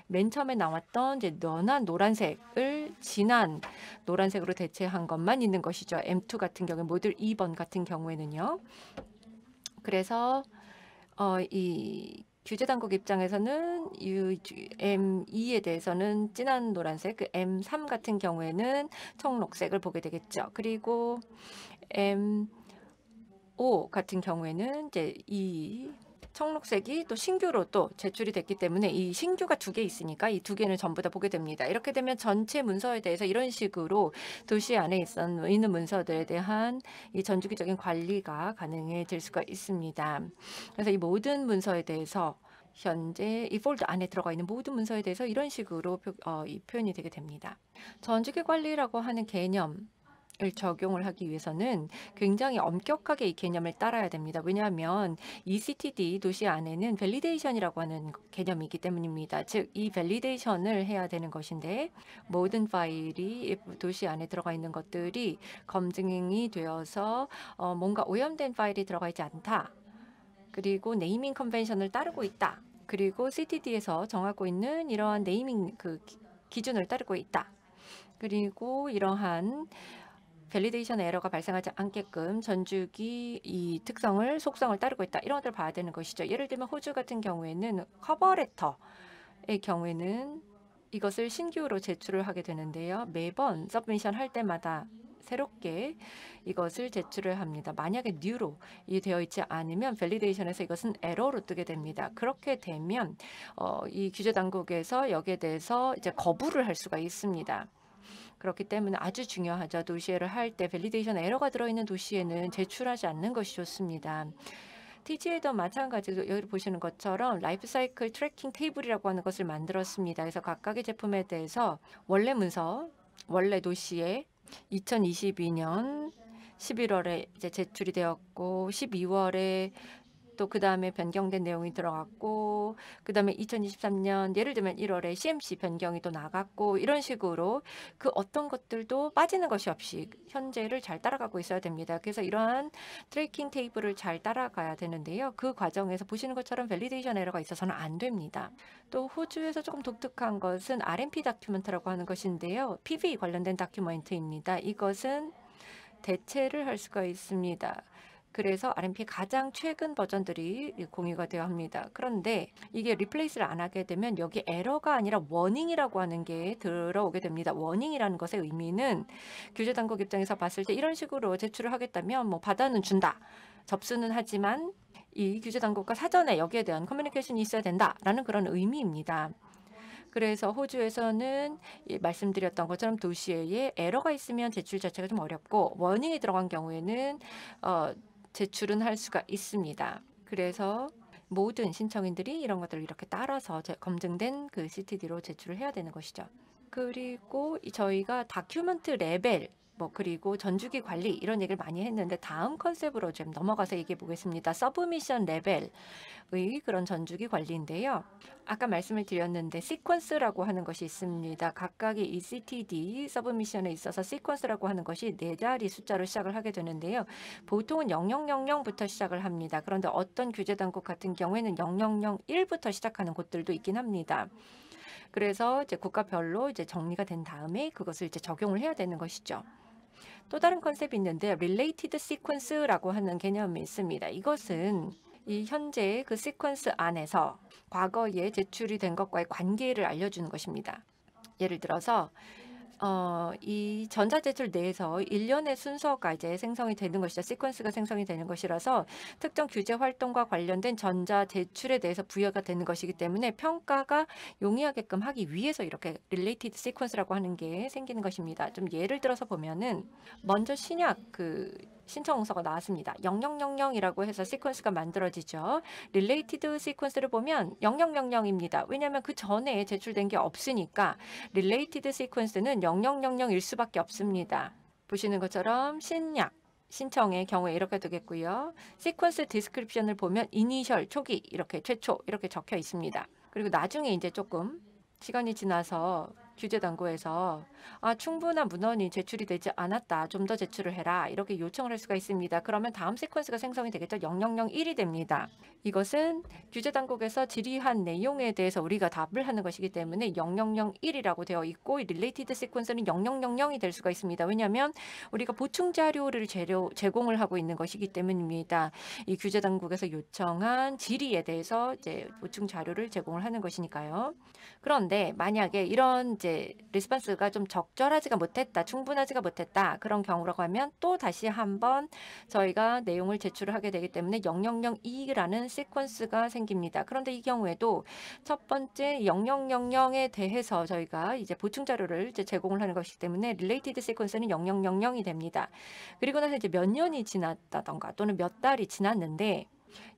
맨 처음에 나왔던 이제 연한 노란색을 진한 노란색으로 대체한 것만 있는 것이죠. M2 같은 경우에 모듈 2번 같은 경우에는요. 그래서 어, 이 규제 당국 입장에서는 M2에 대해서는 진한 노란색, 그 M3 같은 경우에는 청록색을 보게 되겠죠. 그리고 M5 같은 경우에는 이제 이 청록색이 또 신규로 또 제출이 됐기 때문에 이 신규가 두 개 있으니까 이 두 개는 전부 다 보게 됩니다. 이렇게 되면 전체 문서에 대해서 이런 식으로 도시 안에 있는 문서들에 대한 이 전주기적인 관리가 가능해질 수가 있습니다. 그래서 이 모든 문서에 대해서 현재 이폴드 안에 들어가 있는 모든 문서에 대해서 이런 식으로 표, 어, 이 표현이 되게 됩니다. 전주기 관리라고 하는 개념 을 적용을 하기 위해서는 굉장히 엄격하게 이 개념을 따라야 됩니다. 왜냐하면 ECTD 도시 안에는 밸리데이션이라고 하는 개념이기 때문입니다. 즉, 이 밸리데이션을 해야 되는 것인데 모든 파일이 도시 안에 들어가 있는 것들이 검증이 되어서 어, 뭔가 오염된 파일이 들어가 있지 않다. 그리고 네이밍 컨벤션을 따르고 있다. 그리고 CTD에서 정하고 있는 이러한 네이밍 그 기준을 따르고 있다. 그리고 이러한 밸리데이션 에러가 발생하지 않게끔 전주기 이 특성을 속성을 따르고 있다. 이런 것들을 봐야 되는 것이죠. 예를 들면 호주 같은 경우에는 커버레터의 경우에는 이것을 신규로 제출을 하게 되는데요. 매번 서브미션 할 때마다 새롭게 이것을 제출을 합니다. 만약에 뉴로 이 되어 있지 않으면 밸리데이션에서 이것은 에러로 뜨게 됩니다. 그렇게 되면 어, 이 규제 당국에서 여기에 대해서 이제 거부를 할 수가 있습니다. 그렇기 때문에 아주 중요하죠. 도시에를 할 때 밸리데이션 에러가 들어있는 도시에는 제출하지 않는 것이 좋습니다. TGA도 마찬가지로 여기 보시는 것처럼 라이프 사이클 트래킹 테이블이라고 하는 것을 만들었습니다. 그래서 각각의 제품에 대해서 원래 문서, 원래 도시에 2022년 11월에 이제 제출이 되었고 12월에 또그 다음에 변경된 내용이 들어갔고 그 다음에 2023년 예를 들면 1월에 CMC 변경이 또 나갔고 이런 식으로 그 어떤 것들도 빠지는 것이 없이 현재를 잘 따라가고 있어야 됩니다. 그래서 이러한 트래킹 테이블을 잘 따라가야 되는데요. 그 과정에서 보시는 것처럼 밸리데이션 에러가 있어서는 안 됩니다. 또 호주에서 조금 독특한 것은 RMP 다큐멘트라고 하는 것인데요. PV 관련된 다큐멘트입니다 이것은 대체를 할 수가 있습니다. 그래서 RMP 가장 최근 버전들이 공유가 되어 합니다. 그런데 이게 리플레이스를 안 하게 되면 여기 에러가 아니라 워닝이라고 하는 게 들어오게 됩니다. 워닝이라는 것의 의미는 규제 당국 입장에서 봤을 때 이런 식으로 제출을 하겠다면 뭐 받아는 준다. 접수는 하지만 이 규제 당국과 사전에 여기에 대한 커뮤니케이션이 있어야 된다라는 그런 의미입니다. 그래서 호주에서는 말씀드렸던 것처럼 도시에 에러가 있으면 제출 자체가 좀 어렵고 워닝이 들어간 경우에는 어 제출은 할 수가 있습니다. 그래서 모든 신청인들이 이런 것들을 이렇게 따라서 검증된 그 CTD로 제출을 해야 되는 것이죠. 그리고 저희가 다큐멘트 레벨 뭐 그리고 전주기 관리 이런 얘기를 많이 했는데 다음 컨셉으로 좀 넘어가서 얘기해 보겠습니다. 서브미션 레벨의 그런 전주기 관리인데요. 아까 말씀을 드렸는데 시퀀스라고 하는 것이 있습니다. 각각의 ECTD 서브미션에 있어서 시퀀스라고 하는 것이 네 자리 숫자로 시작을 하게 되는데요. 보통은 0000부터 시작을 합니다. 그런데 어떤 규제 당국 같은 경우에는 0001부터 시작하는 곳들도 있긴 합니다. 그래서 이제 국가별로 이제 정리가 된 다음에 그것을 이제 적용을 해야 되는 것이죠. 또 다른 컨셉이 있는데 related sequence라고 하는 개념이 있습니다. 이것은 이 현재 그 시퀀스 안에서 과거에 제출이 된 것과의 관계를 알려주는 것입니다. 예를 들어서 어, 이 전자제출 내에서 일련의 순서가 이제 생성이 되는 것이죠. 시퀀스가 생성이 되는 것이라서 특정 규제 활동과 관련된 전자제출에 대해서 부여가 되는 것이기 때문에 평가가 용이하게끔 하기 위해서 이렇게 related s 라고 하는 게 생기는 것입니다. 좀 예를 들어서 보면은 먼저 신약 그 신청서가 나왔습니다. 0000이라고 해서 시퀀스가 만들어지죠. 릴레이티드 시퀀스를 보면 0000입니다. 왜냐하면 그 전에 제출된 게 없으니까 릴레이티드 시퀀스는 0000일 수밖에 없습니다. 보시는 것처럼 신약, 신청의 경우에 이렇게 되겠고요. 시퀀스 디스크립션을 보면 이니셜, 초기, 이렇게 최초 이렇게 적혀 있습니다. 그리고 나중에 이제 조금 시간이 지나서 규제 당구에서 아, 충분한 문헌이 제출이 되지 않았다. 좀 더 제출을 해라. 이렇게 요청을 할 수가 있습니다. 그러면 다음 세퀀스가 생성이 되겠죠. 0001이 됩니다. 이것은 규제 당국에서 질의한 내용에 대해서 우리가 답을 하는 것이기 때문에 0001이라고 되어 있고 릴레이티드 세퀀스는 0000이 될 수가 있습니다. 왜냐하면 우리가 보충 자료를 재료, 제공을 하고 있는 것이기 때문입니다. 이 규제 당국에서 요청한 질의에 대해서 이제 보충 자료를 제공을 하는 것이니까요. 그런데 만약에 이런 이제 리스판스가 좀 적절하지가 못했다, 충분하지가 못했다 그런 경우라고 하면 또 다시 한번 저희가 내용을 제출을 하게 되기 때문에 0002라는 시퀀스가 생깁니다. 그런데 이 경우에도 첫 번째 0000에 대해서 저희가 이제 보충 자료를 이제 제공을 하는 것이기 때문에 릴레이티드 시퀀스는 0000이 됩니다. 그리고 나서 이제 몇 년이 지났다던가 또는 몇 달이 지났는데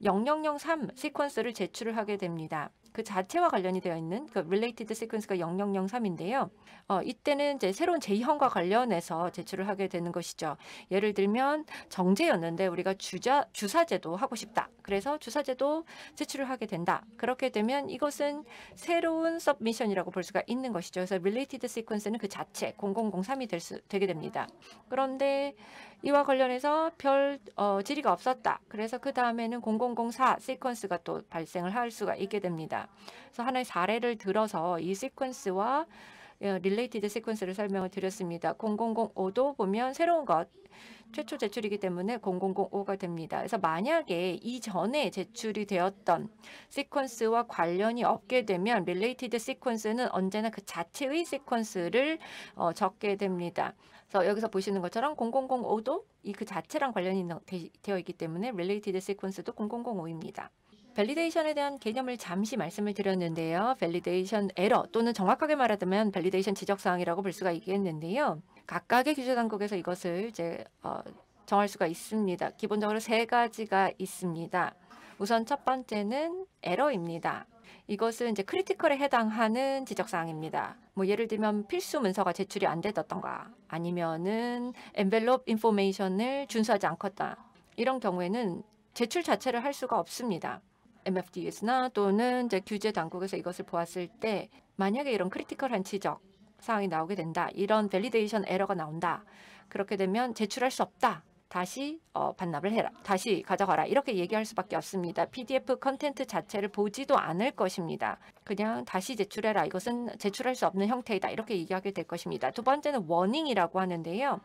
0003 시퀀스를 제출을 하게 됩니다. 그 자체와 관련이 되어 있는 그 related sequence가 0003인데요. 어, 이때는 이제 새로운 제형과 관련해서 제출을 하게 되는 것이죠. 예를 들면 정제였는데 우리가 주자, 주사제도 하고 싶다. 그래서 주사제도 제출을 하게 된다. 그렇게 되면 이것은 새로운 서브미션이라고 볼 수가 있는 것이죠. 그래서 related sequence는 그 자체 0003이 될 수, 되게 됩니다. 그런데 이와 관련해서 별 어, 질의가 없었다. 그래서 그 다음에는 0004 시퀀스가 또 발생을 할 수가 있게 됩니다. 그래서 하나의 사례를 들어서 이 시퀀스와 릴레이티드 예, 시퀀스를 설명을 드렸습니다. 0005도 보면 새로운 것, 최초 제출이기 때문에 0005가 됩니다. 그래서 만약에 이전에 제출이 되었던 시퀀스와 관련이 없게 되면 릴레이티드 시퀀스는 언제나 그 자체의 시퀀스를 어, 적게 됩니다. 그래서 여기서 보시는 것처럼 0005도 이 그 자체랑 관련이 되어 있기 때문에 릴레이티드 시퀀스도 0005입니다. 밸리데이션에 대한 개념을 잠시 말씀을 드렸는데요. 밸리데이션 에러 또는 정확하게 말하자면 밸리데이션 지적 사항이라고 볼 수가 있겠는데요. 각각의 규제 당국에서 이것을 이제 어, 정할 수가 있습니다. 기본적으로 세 가지가 있습니다. 우선 첫 번째는 에러입니다. 이것은 이제 크리티컬에 해당하는 지적 사항입니다. 뭐 예를 들면 필수 문서가 제출이 안됐던가 아니면은 e 벨롭인포메이션을 준수하지 않았다. 이런 경우에는 제출 자체를 할 수가 없습니다. MFDS나 또는 이제 규제 당국에서 이것을 보았을 때 만약에 이런 크리티컬한 지적 사항이 나오게 된다. 이런 밸리데이션 에러가 나온다. 그렇게 되면 제출할 수 없다. 다시 어, 반납을 해라. 다시 가져가라. 이렇게 얘기할 수밖에 없습니다. PDF 컨텐츠 자체를 보지도 않을 것입니다. 그냥 다시 제출해라. 이것은 제출할 수 없는 형태이다. 이렇게 얘기하게 될 것입니다. 두 번째는 워닝이라고 하는데요.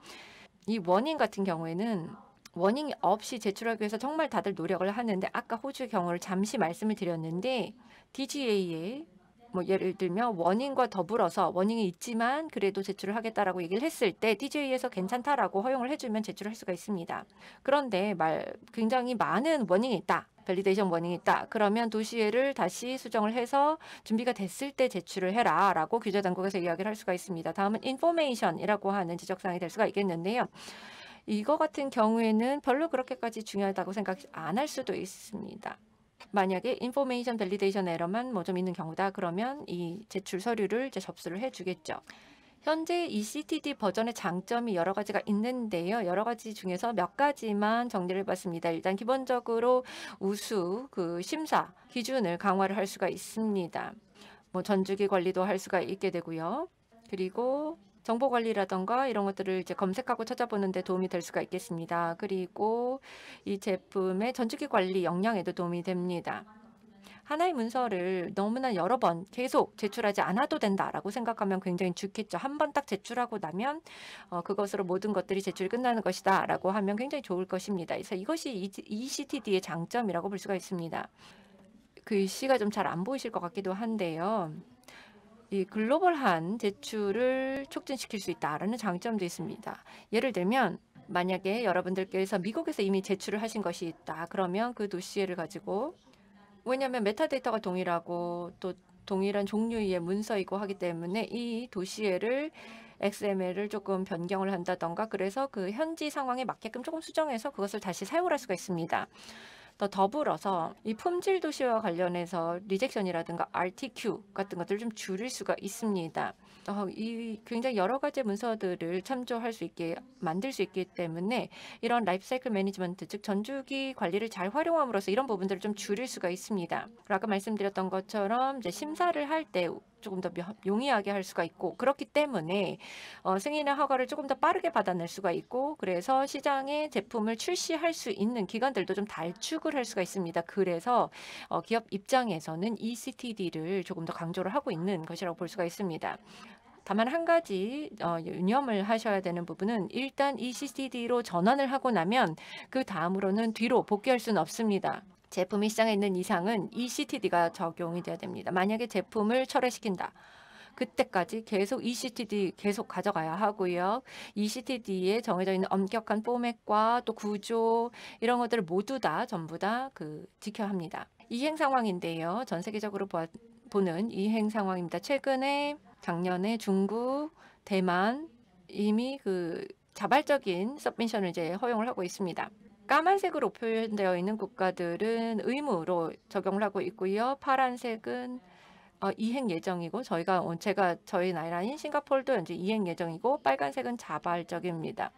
이 워닝 같은 경우에는 워닝 없이 제출하기 위해서 정말 다들 노력을 하는데 아까 호주의 경우를 잠시 말씀을 드렸는데 DGA에 뭐 예를 들면 원인과 더불어서 원인이 있지만 그래도 제출을 하겠다라고 얘기를 했을 때 DJ에서 괜찮다라고 허용을 해주면 제출할 수가 있습니다. 그런데 말 굉장히 많은 원인이 있다. 밸리데이션 원인이 있다. 그러면 도시에를 다시 수정을 해서 준비가 됐을 때 제출을 해라 라고 규제당국에서 이야기를 할 수가 있습니다. 다음은 인포메이션이라고 하는 지적사항이 될 수가 있겠는데요. 이거 같은 경우에는 별로 그렇게까지 중요하다고 생각 안 할 수도 있습니다. 만약에 인포메이션 밸리데이션 에러만 뭐 좀 있는 경우다 그러면 이 제출 서류를 이제 접수를 해주겠죠. 현재 이 CTD 버전의 장점이 여러 가지가 있는데요. 여러 가지 중에서 몇 가지만 정리를 해봤습니다. 일단 기본적으로 우수 그 심사 기준을 강화를 할 수가 있습니다. 뭐 전주기 관리도 할 수가 있게 되고요. 그리고 정보 관리라던가 이런 것들을 이제 검색하고 찾아보는 데 도움이 될 수가 있겠습니다. 그리고 이 제품의 전주기 관리 역량에도 도움이 됩니다. 하나의 문서를 너무나 여러 번 계속 제출하지 않아도 된다라고 생각하면 굉장히 좋겠죠. 한 번 딱 제출하고 나면 어, 그것으로 모든 것들이 제출 끝나는 것이다 라고 하면 굉장히 좋을 것입니다. 그래서 이것이 ECTD의 장점이라고 볼 수가 있습니다. 글씨가 좀 잘 안 보이실 것 같기도 한데요. 이 글로벌한 대출을 촉진시킬 수 있다라는 장점도 있습니다. 예를 들면 만약에 여러분들께서 미국에서 이미 제출을 하신 것이 있다. 그러면 그 도시에를 가지고 왜냐하면 메타데이터가 동일하고 또 동일한 종류의 문서이고 하기 때문에 이 도시에를 XML을 조금 변경을 한다던가 그래서 그 현지 상황에 맞게끔 조금 수정해서 그것을 다시 사용할 수가 있습니다. 또 더불어서 이 품질 도시와 관련해서 리젝션이라든가 RTQ 같은 것들을 좀 줄일 수가 있습니다. 어, 이 굉장히 여러 가지 문서들을 참조할 수 있게 만들 수 있기 때문에 이런 라이프사이클 매니지먼트 즉 전주기 관리를 잘 활용함으로써 이런 부분들을 좀 줄일 수가 있습니다. 아까 말씀드렸던 것처럼 이제 심사를 할때 조금 더 용이하게 할 수가 있고 그렇기 때문에 어, 승인의 허가를 조금 더 빠르게 받아낼 수가 있고 그래서 시장에 제품을 출시할 수 있는 기관들도좀 달축을 할 수가 있습니다. 그래서 어, 기업 입장에서는 ECTD를 조금 더 강조를 하고 있는 것이라고 볼 수가 있습니다. 다만 한 가지 어, 유념을 하셔야 되는 부분은 일단 e c t d 로 전환을 하고 나면 그 다음으로는 뒤로 복귀할 수는 없습니다. 제품이 시장에 있는 이상은 ECTD가 적용이 돼야 됩니다. 만약에 제품을 철회시킨다. 그때까지 계속 ECTD 계속 가져가야 하고요. ECTD에 정해져 있는 엄격한 포맷과 또 구조 이런 것들을 모두 다 전부 다그 지켜야 합니다. 이행 상황인데요. 전 세계적으로 보는 이행 상황입니다. 최근에 작년에 중국, 대만 이미 그 자발적인 서브션을 이제 허용을 하고 있습니다. 까만색으로 표현되어 있는 국가들은 의무로 적용을 하고 있고요. 파란색은 어, 이행 예정이고 저희가 제가 저희 나라인 싱가폴도 현재 이행 예정이고 빨간색은 자발적입니다.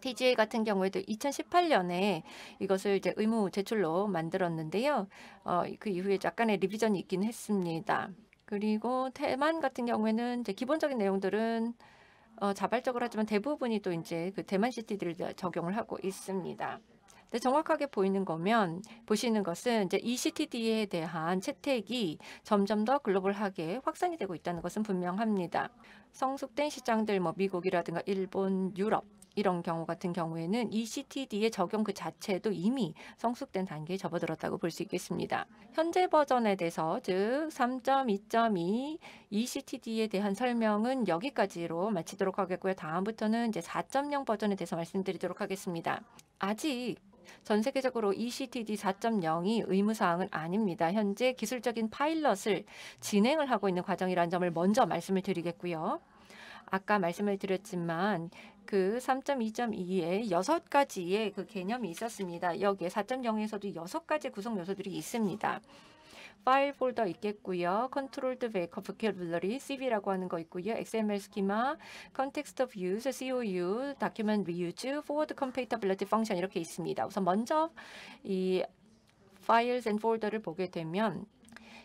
TGA 같은 경우에도 2018년에 이것을 이제 의무 제출로 만들었는데요. 어, 그 이후에 약간의 리비전이 있긴 했습니다. 그리고 대만 같은 경우에는 이제 기본적인 내용들은 어, 자발적으로 하지만 대부분이 또 이제 그 대만 시티들을 적용을 하고 있습니다. 근데 네, 정확하게 보이는 거면 보시는 것은 이제 ECTD에 대한 채택이 점점 더 글로벌하게 확산이 되고 있다는 것은 분명합니다. 성숙된 시장들 뭐 미국이라든가 일본, 유럽 이런 경우 같은 경우에는 ECTD의 적용 그 자체도 이미 성숙된 단계에 접어들었다고 볼 수 있겠습니다. 현재 버전에 대해서 즉 3.2.2 ECTD에 대한 설명은 여기까지로 마치도록 하겠고요. 다음부터는 이제 4.0 버전에 대해서 말씀드리도록 하겠습니다. 아직 전 세계적으로 ECTD 4.0이 의무사항은 아닙니다. 현재 기술적인 파일럿을 진행을 하고 있는 과정이라는 점을 먼저 말씀을 드리겠고요. 아까 말씀을 드렸지만 그 3.2.2에 여섯 가지의 그 개념이 있었습니다. 여기에 4.0에서도 여섯 가지 구성 요소들이 있습니다. 파일 폴더 있겠고요. 컨트롤 드 베이커 보케블러리 CV라고 하는 거 있고요. XML 스키마, 컨텍스트 오브 유즈, COU, 다큐먼트 리유즈, 포워드 컴페이터블리티 펑션 이렇게 있습니다. 우선 먼저 이파일앤 폴더를 보게 되면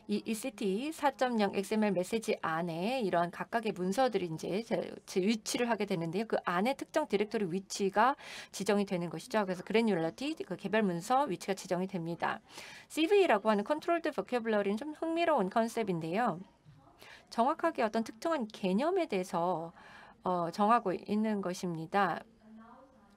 이 ECT 4.0 XML 메시지 안에 이러한 각각의 문서들이 이제 위치를 하게 되는데요. 그 안에 특정 디렉토리 위치가 지정이 되는 것이죠. 그래서 그래뉴얼티그 개별 문서 위치가 지정이 됩니다. CV라고 하는 컨트롤드 버큐블러리는 좀 흥미로운 컨셉인데요. 정확하게 어떤 특정한 개념에 대해서 어, 정하고 있는 것입니다.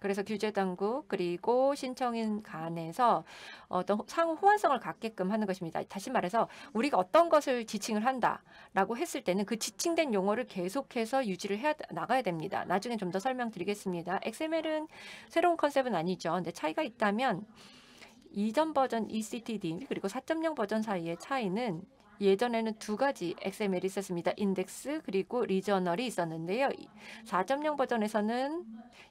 그래서 규제당국 그리고 신청인 간에서 어떤 상호 호환성을 갖게끔 하는 것입니다. 다시 말해서 우리가 어떤 것을 지칭을 한다라고 했을 때는 그 지칭된 용어를 계속해서 유지를 해 나가야 됩니다. 나중에 좀 더 설명드리겠습니다. XML은 새로운 컨셉은 아니죠. 근데 차이가 있다면 이전 버전 ECTD 그리고 4.0 버전 사이의 차이는 예전에는 두 가지 XML이 있었습니다. 인덱스 그리고 리저널이 있었는데요. 4.0 버전에서는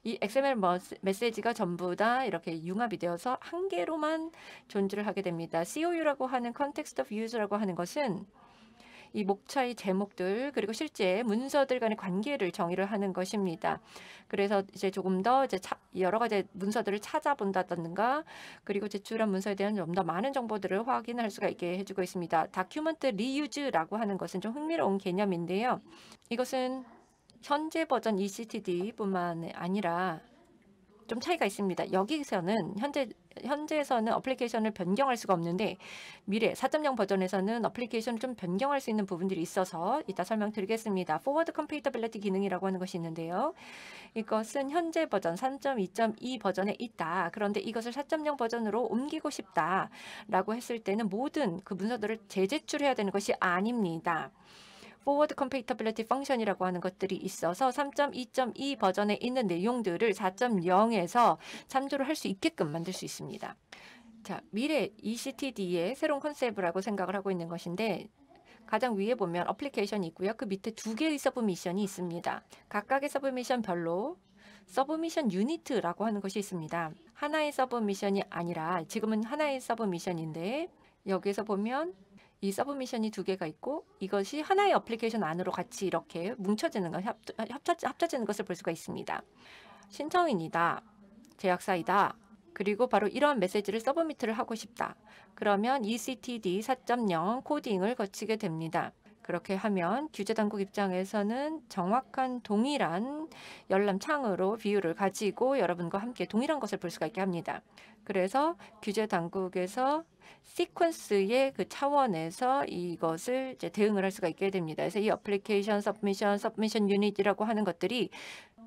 이 XML 메시지가 전부 다 이렇게 융합이 되어서 한 개로만 존재를 하게 됩니다. COU라고 하는 컨텍스트 오브 유즈라고 하는 것은 이 목차의 제목들 그리고 실제 문서들 간의 관계를 정의를 하는 것입니다. 그래서 이제 조금 더 이제 여러 가지 문서들을 찾아본다든가 그리고 제출한 문서에 대한 좀 더 많은 정보들을 확인할 수가 있게 해주고 있습니다. 다큐먼트 리유즈라고 하는 것은 좀 흥미로운 개념인데요. 이것은 현재 버전 ECTD뿐만 아니라 좀 차이가 있습니다. 여기서는 현재 현재에서는 어플리케이션을 변경할 수가 없는데 미래 4.0 버전에서는 어플리케이션을 좀 변경할 수 있는 부분들이 있어서 이따 설명드리겠습니다. 포워드 컴페이터빌리티 기능이라고 하는 것이 있는데요. 이것은 현재 버전 3.2.2 버전에 있다. 그런데 이것을 4.0 버전으로 옮기고 싶다라고 했을 때는 모든 그 문서들을 재제출해야 되는 것이 아닙니다. forward compatibility function이라고 하는 것들이 있어서 3.2.2 버전에 있는 내용들을 4.0에서 참조를 할 수 있게끔 만들 수 있습니다. 자, 미래 ECTD의 새로운 컨셉이라고 생각을 하고 있는 것인데 가장 위에 보면 어플리케이션이 있고요. 그 밑에 두 개의 서브미션이 있습니다. 각각의 서브미션별로 서브미션 유니트라고 하는 것이 있습니다. 하나의 서브미션이 아니라 지금은 하나의 서브미션인데 여기에서 보면 이 서브미션이 두 개가 있고 이것이 하나의 어플리케이션 안으로 같이 이렇게 뭉쳐지는 것, 합, 쳐 합쳐지는 것을 볼 수가 있습니다. 신청인이다. 제약사이다. 그리고 바로 이러한 메시지를 서브미트를 하고 싶다. 그러면 ECTD 4.0 코딩을 거치게 됩니다. 그렇게 하면 규제 당국 입장에서는 정확한 동일한 열람창으로 비율을 가지고 여러분과 함께 동일한 것을 볼 수가 있게 합니다. 그래서 규제 당국에서 시퀀스의 그 차원에서 이것을 이제 대응을 할 수가 있게 됩니다. 그래서 이 어플리케이션 서브미션, 서브미션 유닛이라고 하는 것들이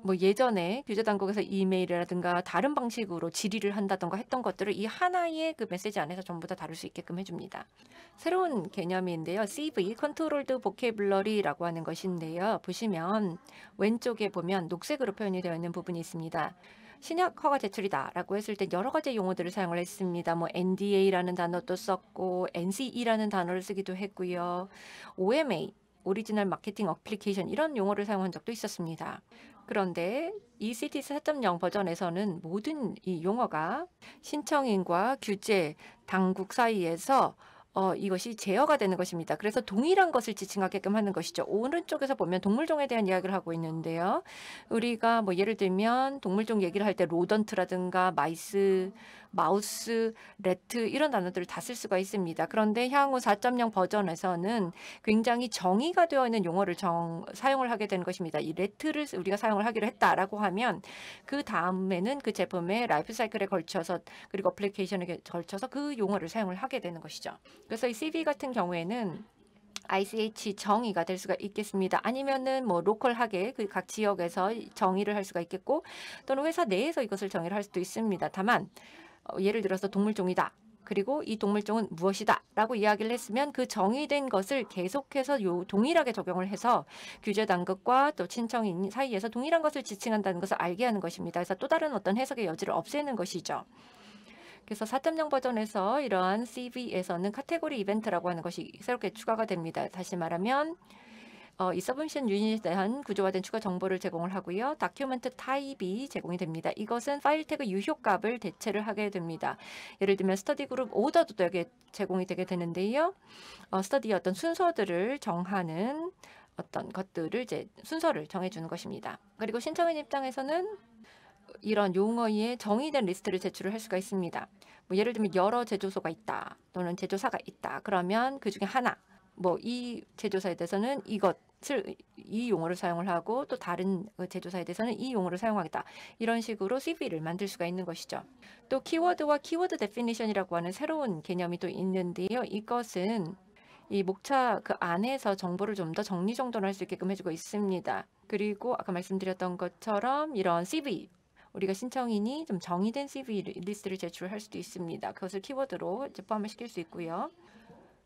뭐 예전에 규제 당국에서 이메일이라든가 다른 방식으로 질의를 한다던가 했던 것들을 이 하나의 그 메시지 안에서 전부 다 다룰 수 있게끔 해줍니다. 새로운 개념인데요. CV, 컨트롤드 보케블러리라고 하는 것인데요. 보시면 왼쪽에 보면 녹색으로 표현이 되어 있는 부분이 있습니다. 신약 허가 제출이다라고 했을 때 여러 가지 용어들을 사용을 했습니다. 뭐 NDA라는 단어도 썼고 NCE라는 단어를 쓰기도 했고요. OMA 오리지널 마케팅 어플리케이션 이런 용어를 사용한 적도 있었습니다. 그런데 ECT 4.0 버전에서는 모든 이 용어가 신청인과 규제 당국 사이에서 어, 이것이 제어가 되는 것입니다. 그래서 동일한 것을 지칭하게끔 하는 것이죠. 오른쪽에서 보면 동물종에 대한 이야기를 하고 있는데요. 우리가 뭐 예를 들면 동물종 얘기를 할 때 로던트라든가 마이스 마우스, 레트 이런 단어들을 다 쓸 수가 있습니다. 그런데 향후 4.0 버전에서는 굉장히 정의가 되어 있는 용어를 정, 사용을 하게 되는 것입니다. 이 레트를 우리가 사용을 하기로 했다라고 하면 그 다음에는 그 제품의 라이프 사이클에 걸쳐서 그리고 어플리케이션에 걸쳐서 그 용어를 사용을 하게 되는 것이죠. 그래서 이 CV 같은 경우에는 ICH 정의가 될 수가 있겠습니다. 아니면은 뭐 로컬하게 그각 지역에서 정의를 할 수가 있겠고 또는 회사 내에서 이것을 정의를 할 수도 있습니다. 다만 어, 예를 들어서 동물종이다. 그리고 이 동물종은 무엇이다 라고 이야기를 했으면 그 정의된 것을 계속해서 요 동일하게 적용을 해서 규제 당국과 또친청인 사이에서 동일한 것을 지칭한다는 것을 알게 하는 것입니다. 그래서 또 다른 어떤 해석의 여지를 없애는 것이죠. 그래서 4.0 버전에서 이러한 CV에서는 카테고리 이벤트라고 하는 것이 새롭게 추가가 됩니다. 다시 말하면 어, 이 서브미션 유닛에 대한 구조화된 추가 정보를 제공을 하고요. 다큐멘트 타입이 제공이 됩니다. 이것은 파일 태그 유효값을 대체를 하게 됩니다. 예를 들면 스터디 그룹 오더도 되게 제공이 되게 되는데요. 어, 스터디의 어떤 순서들을 정하는 어떤 것들을 이제 순서를 정해주는 것입니다. 그리고 신청인 입장에서는 이런 용어의 정의된 리스트를 제출을 할 수가 있습니다. 뭐 예를 들면 여러 제조소가 있다 또는 제조사가 있다 그러면 그 중에 하나 뭐이 제조사에 대해서는 이것 을이 용어를 사용을 하고 또 다른 그 제조사에 대해서는 이 용어를 사용하겠다. 이런 식으로 CV를 만들 수가 있는 것이죠. 또 키워드와 키워드 데피니션이라고 하는 새로운 개념이 또 있는데요. 이것은 이 목차 그 안에서 정보를 좀 더 정리정돈할 수 있게끔 해주고 있습니다. 그리고 아까 말씀드렸던 것처럼 이런 CV 우리가 신청인이 좀 정의된 CV 리스트를 제출할 수도 있습니다. 그것을 키워드로 포함을 시킬 수 있고요.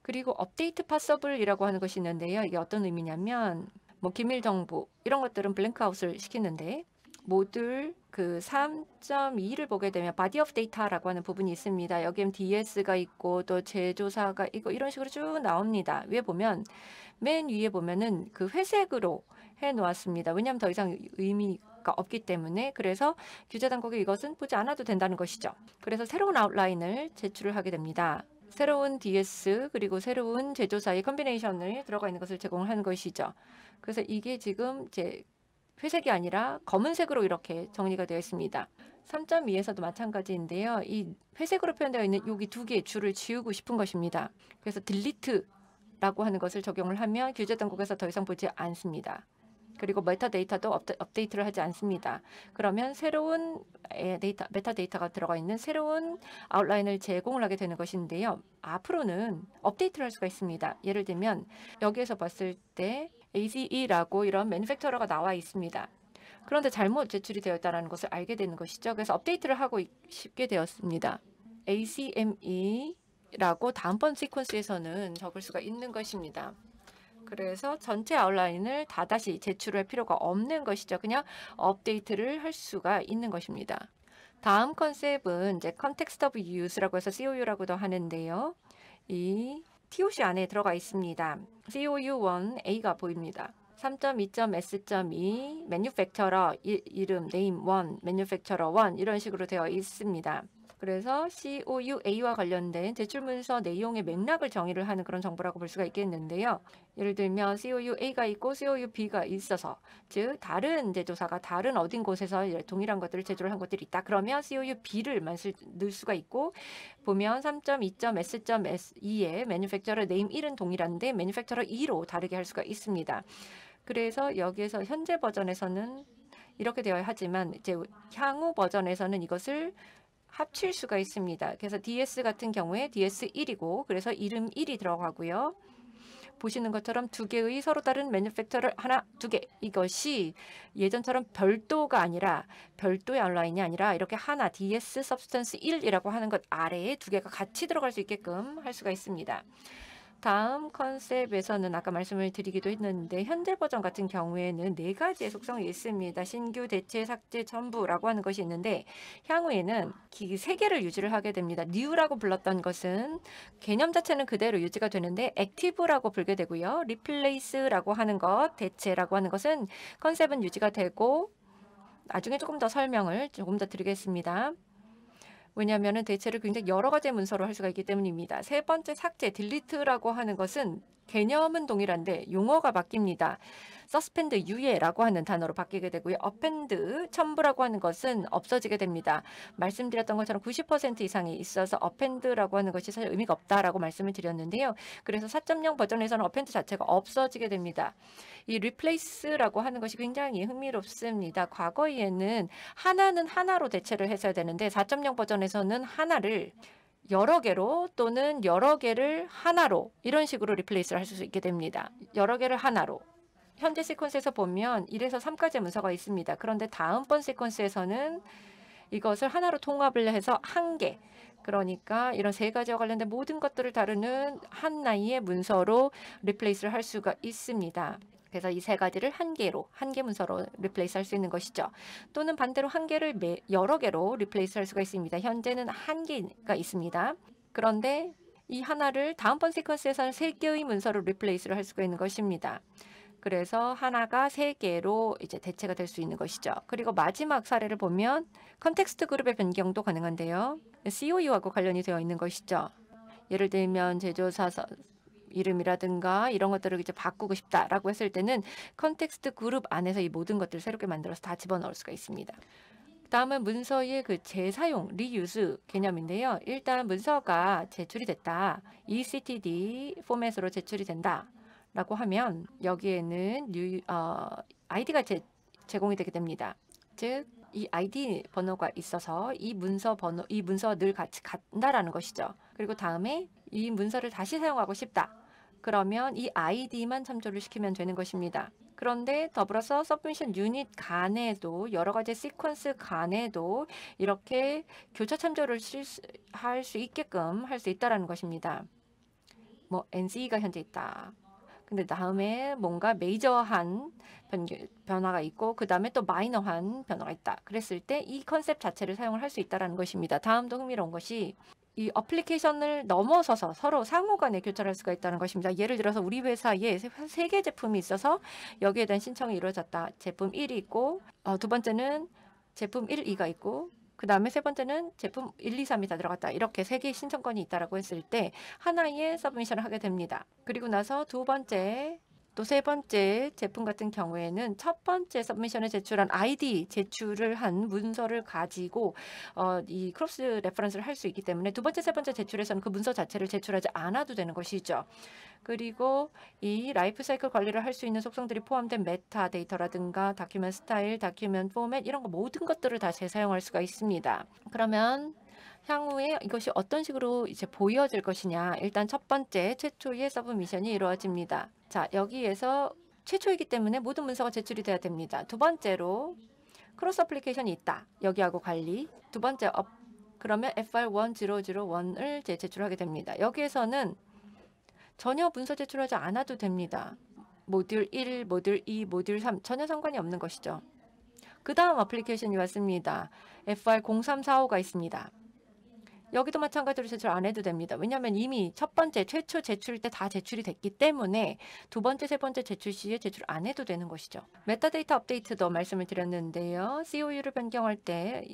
그리고 업데이트 파서블이라고 하는 것이 있는데요. 이게 어떤 의미냐면 뭐 기밀 정보 이런 것들은 블랭크아웃을 시키는데 모듈 그 3.2를 보게 되면 바디 오브 데이터라고 하는 부분이 있습니다. 여기엔 DS가 있고 또 제조사가 있고 이런 식으로 쭉 나옵니다. 위에 보면 맨 위에 보면은 그 회색으로 해 놓았습니다. 왜냐면더 이상 의미가 없기 때문에 그래서 규제 당국이 이것은 보지 않아도 된다는 것이죠. 그래서 새로운 아웃라인을 제출을 하게 됩니다. 새로운 DS 그리고 새로운 제조사의 컨비네이션을 들어가 있는 것을 제공한 것이죠. 그래서 이게 지금 제 회색이 아니라 검은색으로 이렇게 정리가 되어 있습니다. 3.2에서도 마찬가지인데요. 이 회색으로 표현되어 있는 여기 두 개의 줄을 지우고 싶은 것입니다. 그래서 딜리트라고 하는 것을 적용을 하면 규제 당국에서 더 이상 보지 않습니다. 그리고 메타데이터도 업데이트를 하지 않습니다. 그러면 새로운 데이터, 메타데이터가 들어가 있는 새로운 아웃라인을 제공을 하게 되는 것인데요. 앞으로는 업데이트를 할 수가 있습니다. 예를 들면 여기에서 봤을 때 ACE라고 이런 매니팩처러가 나와 있습니다. 그런데 잘못 제출이 되었다는 것을 알게 되는 것이죠. 그래서 업데이트를 하고 싶게 되었습니다. ACME라고 다음번 시퀀스에서는 적을 수가 있는 것입니다. 그래서 전체 아웃라인을 다다시 제출할 필요가 없는 것이죠. 그냥 업데이트를 할 수가 있는 것입니다. 다음 컨셉은 이제 컨텍스트 오브 유스라고 해서 COU라고도 하는데요. 이 TOC 안에 들어가 있습니다. COU1A가 보입니다. 3.2.S.2 매뉴팩처러 이름 네임 1, 매뉴팩처러 1 이런 식으로 되어 있습니다. 그래서 COUA와 관련된 제출문서 내용의 맥락을 정의를 하는 그런 정보라고 볼 수가 있겠는데요. 예를 들면 COUA가 있고 COUB가 있어서 즉 다른 제조사가 다른 어딘 곳에서 동일한 것들을 제조를 한 것들이 있다. 그러면 COUB를만 넣을 수가 있고 보면 3.2.S.2의 m a n u f a c 1은 동일한데 m a n u f 2로 다르게 할 수가 있습니다. 그래서 여기에서 현재 버전에서는 이렇게 되어야 하지만 이제 향후 버전에서는 이것을 합칠 수가 있습니다. 그래서 ds 같은 경우에 ds1이고 그래서 이름 1이 들어가고요. 보시는 것처럼 두 개의 서로 다른 매뉴팩터를 하나, 두 개. 이것이 예전처럼 별도가 아니라 별도의 온라인이 아니라 이렇게 하나 DS s u b s t 1이라고 하는 것 아래에 두 개가 같이 들어갈 수 있게끔 할 수가 있습니다. 다음 컨셉에서는 아까 말씀을 드리기도 했는데 현재 버전 같은 경우에는 네 가지의 속성이 있습니다. 신규, 대체, 삭제, 첨부라고 하는 것이 있는데 향후에는 세 개를 유지를 하게 됩니다. 뉴라고 불렀던 것은 개념 자체는 그대로 유지가 되는데 액티브라고 불게 되고요. 리플레이스라고 하는 것, 대체라고 하는 것은 컨셉은 유지가 되고 나중에 조금 더 설명을 조금 더 드리겠습니다. 왜냐하면 대체를 굉장히 여러 가지 문서로 할 수가 있기 때문입니다. 세 번째 삭제, 딜리트라고 하는 것은 개념은 동일한데 용어가 바뀝니다. 서스펜드 유예라고 하는 단어로 바뀌게 되고요. 어펜드 첨부라고 하는 것은 없어지게 됩니다. 말씀드렸던 것처럼 90% 이상이 있어서 어펜드라고 하는 것이 사실 의미가 없다라고 말씀을 드렸는데요. 그래서 4.0 버전에서는 어펜드 자체가 없어지게 됩니다. 이 r e p l a c e 라고 하는 것이 굉장히 흥미롭습니다. 과거에는 하나는 하나로 대체를 했어야 되는데 4.0 버전에서는 하나를 여러 개로 또는 여러 개를 하나로 이런 식으로 리플레이스를 할 수 있게 됩니다. 여러 개를 하나로 현재 시퀀스에서 보면 1에서 3까지의 문서가 있습니다. 그런데 다음번 시퀀스에서는 이것을 하나로 통합을 해서 한 개, 그러니까 이런 세 가지와 관련된 모든 것들을 다루는 한 나이의 문서로 리플레이스를 할 수가 있습니다. 그래서 이 세 가지를 한 개로 한 개 문서로 리플레이스 할 수 있는 것이죠. 또는 반대로 한 개를 여러 개로 리플레이스 할 수가 있습니다. 현재는 한 개가 있습니다. 그런데 이 하나를 다음번 시퀀스에서는 세 개의 문서로 리플레이스를 할 수가 있는 것입니다. 그래서 하나가 세 개로 이제 대체가 될 수 있는 것이죠. 그리고 마지막 사례를 보면 컨텍스트 그룹의 변경도 가능한데요. COU하고 관련이 되어 있는 것이죠. 예를 들면 제조사 이름이라든가 이런 것들을 이제 바꾸고 싶다라고 했을 때는 컨텍스트 그룹 안에서 이 모든 것들을 새롭게 만들어서 다 집어넣을 수가 있습니다. 다음은 문서의 그 재사용, 리유즈 개념인데요. 일단 문서가 제출이 됐다. ECTD 포맷으로 제출이 된다. 라고 하면 여기에는 뉴, 어, 아이디가 제, 제공이 되게 됩니다. 즉, 이 아이디 번호가 있어서 이 문서 번호, 이 문서 늘 같이 간다라는 것이죠. 그리고 다음에 이 문서를 다시 사용하고 싶다. 그러면 이 아이디만 참조를 시키면 되는 것입니다. 그런데 더불어서 서브미션 유닛 간에도 여러 가지 시퀀스 간에도 이렇게 교차 참조를 할 수 있게끔 할 수 있다라는 것입니다. 뭐 NCE가 현재 있다. 근데 다음에 뭔가 메이저한 변화가 있고 그 다음에 또 마이너한 변화가 있다. 그랬을 때 이 컨셉 자체를 사용을 할 수 있다는 것입니다. 다음도 흥미로운 것이 이 어플리케이션을 넘어서서 서로 상호 간에 교차할 수가 있다는 것입니다. 예를 들어서 우리 회사에 세 개 제품이 있어서 여기에 대한 신청이 이루어졌다. 제품 1이 있고 어, 두 번째는 제품 1, 2가 있고 그 다음에 세 번째는 제품 1, 2, 3이 다 들어갔다. 이렇게 세 개의 신청권이 있다라고 했을 때 하나의 서브미션을 하게 됩니다. 그리고 나서 두 번째 또세 번째 제품 같은 경우에는 첫 번째 서미션에 제출한 아이디 제출을 한 문서를 가지고 어, 이 크로스 레퍼런스를 할 수 있기 때문에 두 번째 세 번째 제출에서는 그 문서 자체를 제출하지 않아도 되는 것이죠. 그리고 이 라이프 사이클 관리를 할 수 있는 속성들이 포함된 메타 데이터라든가 다큐멘 스타일, 다큐멘 포맷 이런 거 모든 것들을 다 재사용할 수가 있습니다. 그러면 향후에 이것이 어떤 식으로 이제 보여질 것이냐 일단 첫 번째 최초의 서브미션이 이루어집니다. 자 여기에서 최초이기 때문에 모든 문서가 제출이 돼야 됩니다. 두 번째로 크로스 어플리케이션이 있다. 여기하고 관리. 두 번째 업 그러면 FR1001을 제출하게 됩니다. 여기에서는 전혀 문서 제출하지 않아도 됩니다. 모듈 1, 모듈 2, 모듈 3 전혀 상관이 없는 것이죠. 그 다음 어플리케이션이 왔습니다. FR0345가 있습니다. 여기도 마찬가지로 제출 안 해도 됩니다. 왜냐하면 이미 첫 번째 최초 제출 때 다 제출이 됐기 때문에 두 번째, 세 번째 제출 시에 제출 안 해도 되는 것이죠. 메타데이터 업데이트도 말씀을 드렸는데요. COU를 변경할 때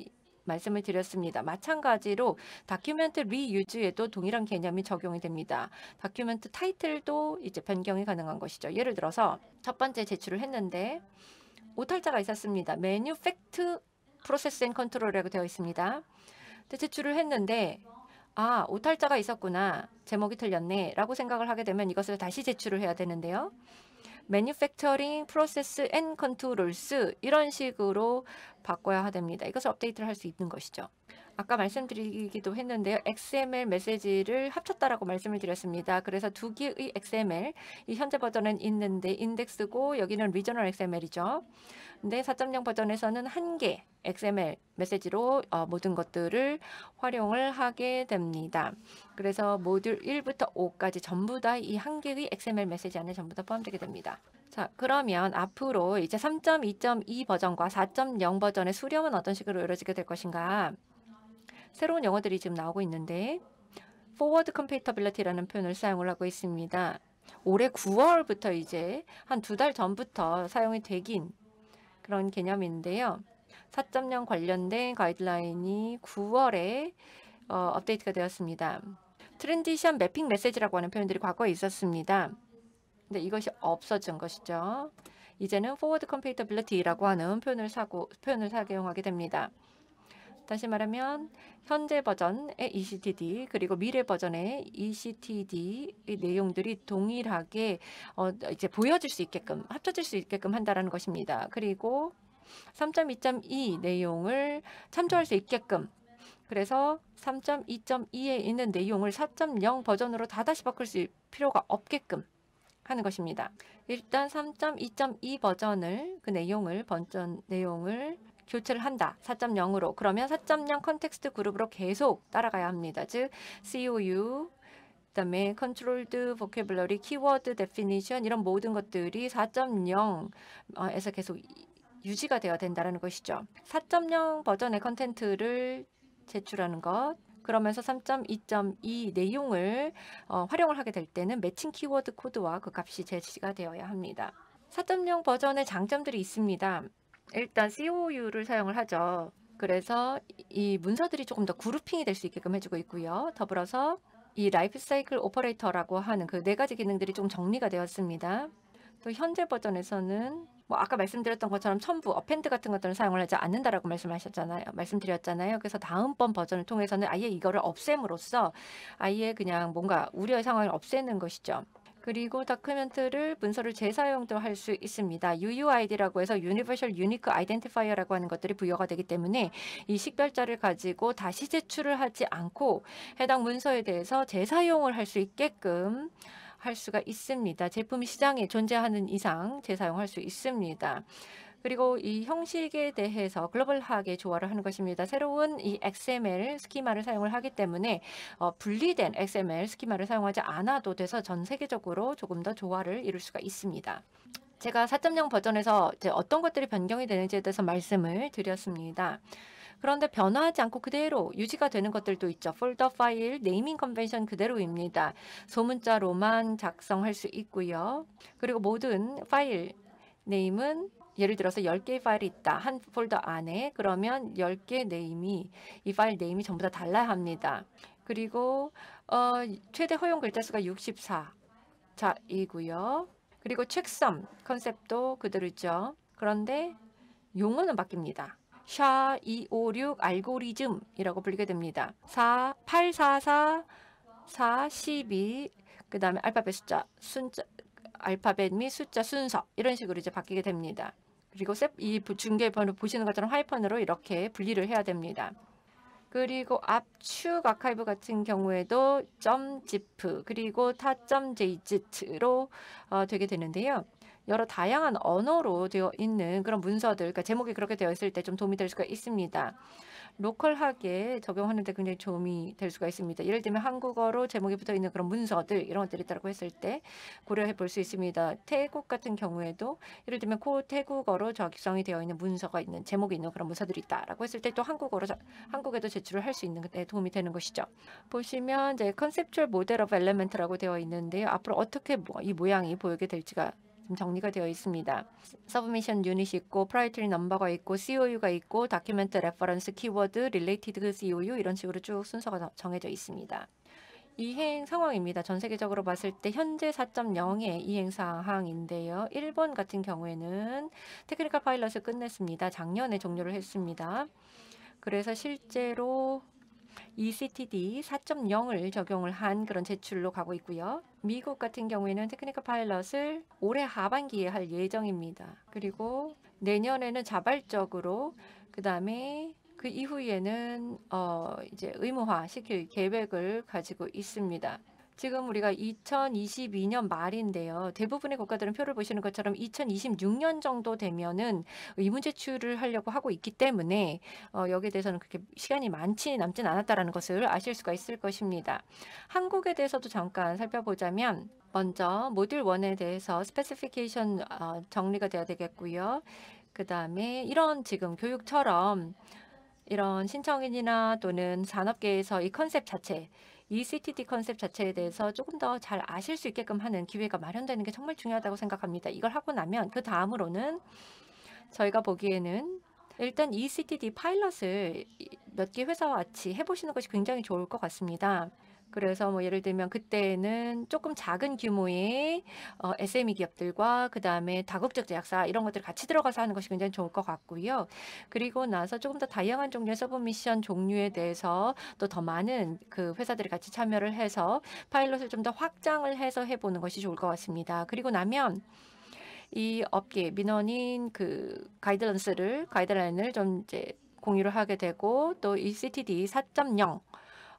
말씀을 드렸습니다. 마찬가지로 다큐멘트 리유즈에도 동일한 개념이 적용이 됩니다. 다큐멘트 타이틀도 이제 변경이 가능한 것이죠. 예를 들어서 첫 번째 제출을 했는데 오탈자가 있었습니다. 메뉴 팩트 프로세스 앤 컨트롤이라고 되어 있습니다. 채출을 했는데 아, 오탈자가 있었구나. 제목이 틀렸네. 라고 생각을 하게 되면 이것을 다시 제출을 해야 되는데요. Manufacturing Process and Controls 이런 식으로 바꿔야 됩니다. 이것을 업데이트를 할 수 있는 것이죠. 아까 말씀드리기도 했는데요. XML 메시지를 합쳤다라고 말씀을 드렸습니다. 그래서 두 개의 XML, 이 현재 버전은 있는데 인덱스고 여기는 리저널 XML이죠. 근데 4.0 버전에서는 한 개 XML 메시지로 어, 모든 것들을 활용을 하게 됩니다. 그래서 모듈 1부터 5까지 전부 다 이 한 개의 XML 메시지 안에 전부 다 포함되게 됩니다. 자, 그러면 앞으로 이제 3.2.2 버전과 4.0 버전의 수렴은 어떤 식으로 이루어지게 될 것인가? 새로운 영어들이 지금 나오고 있는데 forward compatibility라는 표현을 사용을 하고 있습니다. 올해 9월부터 이제 한 두 달 전부터 사용이 되긴 그런 개념인데요. 4.0 관련된 가이드라인이 9월에 어, 업데이트가 되었습니다. 트랜지션 매핑 메시지라고 하는 표현들이 과거에 있었습니다. 근데 이것이 없어진 것이죠. 이제는 forward compatibility라고 하는 표현을 사고 표현을 사용하게 됩니다. 다시 말하면 현재 버전의 ECTD 그리고 미래 버전의 ECTD의 내용들이 동일하게 어, 이제 보여질 수 있게끔 합쳐질 수 있게끔 한다라는 것입니다. 그리고 3.2.2 내용을 참조할 수 있게끔 그래서 3.2.2에 있는 내용을 4.0 버전으로 다다시 바꿀 수 필요가 없게끔 하는 것입니다. 일단 3.2.2 버전을 그 내용을 번전 내용을 교체를 한다. 4.0으로. 그러면 4.0 컨텍스트 그룹으로 계속 따라가야 합니다. 즉 COU, 그다음에 컨트롤드 보케블러리, 키워드 데피니션 이런 모든 것들이 4.0에서 계속 유지가 되어야 된다는 것이죠. 4.0 버전의 컨텐츠를 제출하는 것, 그러면서 3.2.2 내용을 어, 활용을 하게 될 때는 매칭 키워드 코드와 그 값이 제시가 되어야 합니다. 4.0 버전의 장점들이 있습니다. 일단 COU를 사용을 하죠. 그래서 이 문서들이 조금 더 그룹핑이 될 수 있게끔 해주고 있고요. 더불어서 이 라이프 사이클 오퍼레이터라고 하는 그 네 가지 기능들이 좀 정리가 되었습니다. 또 현재 버전에서는 뭐 아까 말씀드렸던 것처럼 첨부, 어펜드 같은 것들은 사용을 하지 않는다라고 말씀하셨잖아요. 말씀드렸잖아요. 그래서 다음번 버전을 통해서는 아예 이거를 없앰으로써 아예 그냥 뭔가 우려의 상황을 없애는 것이죠. 그리고 다큐멘트를 문서를 재사용도 할 수 있습니다. UUID라고 해서 Universal Unique Identifier라고 하는 것들이 부여가 되기 때문에 이 식별자를 가지고 다시 제출을 하지 않고 해당 문서에 대해서 재사용을 할 수 있게끔 할 수가 있습니다. 제품이 시장에 존재하는 이상 재사용할 수 있습니다. 그리고 이 형식에 대해서 글로벌하게 조화를 하는 것입니다. 새로운 이 XML 스키마를 사용을 하기 때문에 어, 분리된 XML 스키마를 사용하지 않아도 돼서 전 세계적으로 조금 더 조화를 이룰 수가 있습니다. 제가 4.0 버전에서 이제 어떤 것들이 변경이 되는지에 대해서 말씀을 드렸습니다. 그런데 변화하지 않고 그대로 유지가 되는 것들도 있죠. 폴더 파일 네이밍 컨벤션 그대로입니다. 소문자로만 작성할 수 있고요. 그리고 모든 파일 네임은 예를 들어서 10개의 파일이 있다. 한 폴더 안에 그러면 10개 네임이 이 파일 네임이 전부 다 달라야 합니다. 그리고 어, 최대 허용 글자 수가 64자이고요. 그리고 책썸 컨셉도 그대로죠. 그런데 용어는 바뀝니다. 샤256 알고리즘이라고 불리게 됩니다. 4, 8, 4, 4, 4, 12, 그 다음에 알파벳 숫자, 순자, 알파벳 및 숫자 순서 이런 식으로 이제 바뀌게 됩니다. 그리고 이 중계번호 보시는 것처럼 하이픈으로 이렇게 분리를 해야 됩니다. 그리고 압축 아카이브 같은 경우에도 .zip 그리고 타 .jz로 어, 되게 되는데요. 여러 다양한 언어로 되어 있는 그런 문서들, 그러니까 제목이 그렇게 되어 있을 때 좀 도움이 될 수가 있습니다. 로컬하게 적용하는 데 굉장히 도움이 될 수가 있습니다. 예를 들면 한국어로 제목이 붙어 있는 그런 문서들 이런 것들이 있다고 했을 때 고려해 볼 수 있습니다. 태국 같은 경우에도 예를 들면 코 태국어로 적성이 되어 있는 문서가 있는 제목이 있는 그런 문서들이 있다라고 했을 때 또 한국어로 한국에도 제출을 할 수 있는 데 도움이 되는 것이죠. 보시면 이제 컨셉츄얼 모델 오브 엘리먼트라고 되어 있는데요. 앞으로 어떻게 뭐 이 모양이 보이게 될지가 좀 정리가 되어 있습니다. 서브미션 유닛이 있고 프라이터리 넘버가 있고 COU가 있고 다큐멘트 레퍼런스 키워드 릴레이티드 COU 이런 식으로 쭉 순서가 정해져 있습니다. 이행 상황입니다. 전 세계적으로 봤을 때 현재 4.0의 이행 사항인데요. 일본 같은 경우에는 테크니컬 파일럿을 끝냈습니다. 작년에 종료를 했습니다. 그래서 실제로 ECTD 4.0을 적용을 한 그런 제출로 가고 있고요. 미국 같은 경우에는 테크니컬 파일럿을 올해 하반기에 할 예정입니다. 그리고 내년에는 자발적으로 그 다음에 그 이후에는 어 이제 의무화 시킬 계획을 가지고 있습니다. 지금 우리가 2022년 말인데요. 대부분의 국가들은 표를 보시는 것처럼 2026년 정도 되면은 의무 제출을 하려고 하고 있기 때문에 어, 여기에 대해서는 그렇게 시간이 많지 남진 않았다라는 것을 아실 수가 있을 것입니다. 한국에 대해서도 잠깐 살펴보자면 먼저 모듈 원에 대해서 스페시피케이션 어, 정리가 돼야 되겠고요. 그 다음에 이런 지금 교육처럼 이런 신청인이나 또는 산업계에서 이 컨셉 자체 이 CTD 컨셉 자체에 대해서 조금 더 잘 아실 수 있게끔 하는 기회가 마련되는 게 정말 중요하다고 생각합니다. 이걸 하고 나면 그 다음으로는 저희가 보기에는 일단 이 CTD 파일럿을 몇 개 회사와 같이 해보시는 것이 굉장히 좋을 것 같습니다. 그래서 뭐 예를 들면 그때는 조금 작은 규모의 어, SME 기업들과 그 다음에 다국적 제약사 이런 것들 같이 들어가서 하는 것이 굉장히 좋을 것 같고요. 그리고 나서 조금 더 다양한 종류의 서브미션 종류에 대해서 또 더 많은 그 회사들이 같이 참여를 해서 파일럿을 좀 더 확장을 해서 해보는 것이 좋을 것 같습니다. 그리고 나면 이 업계 민원인 그 가이드런스를 가이드라인을 좀 이제 공유를 하게 되고 또 이 CTD 4.0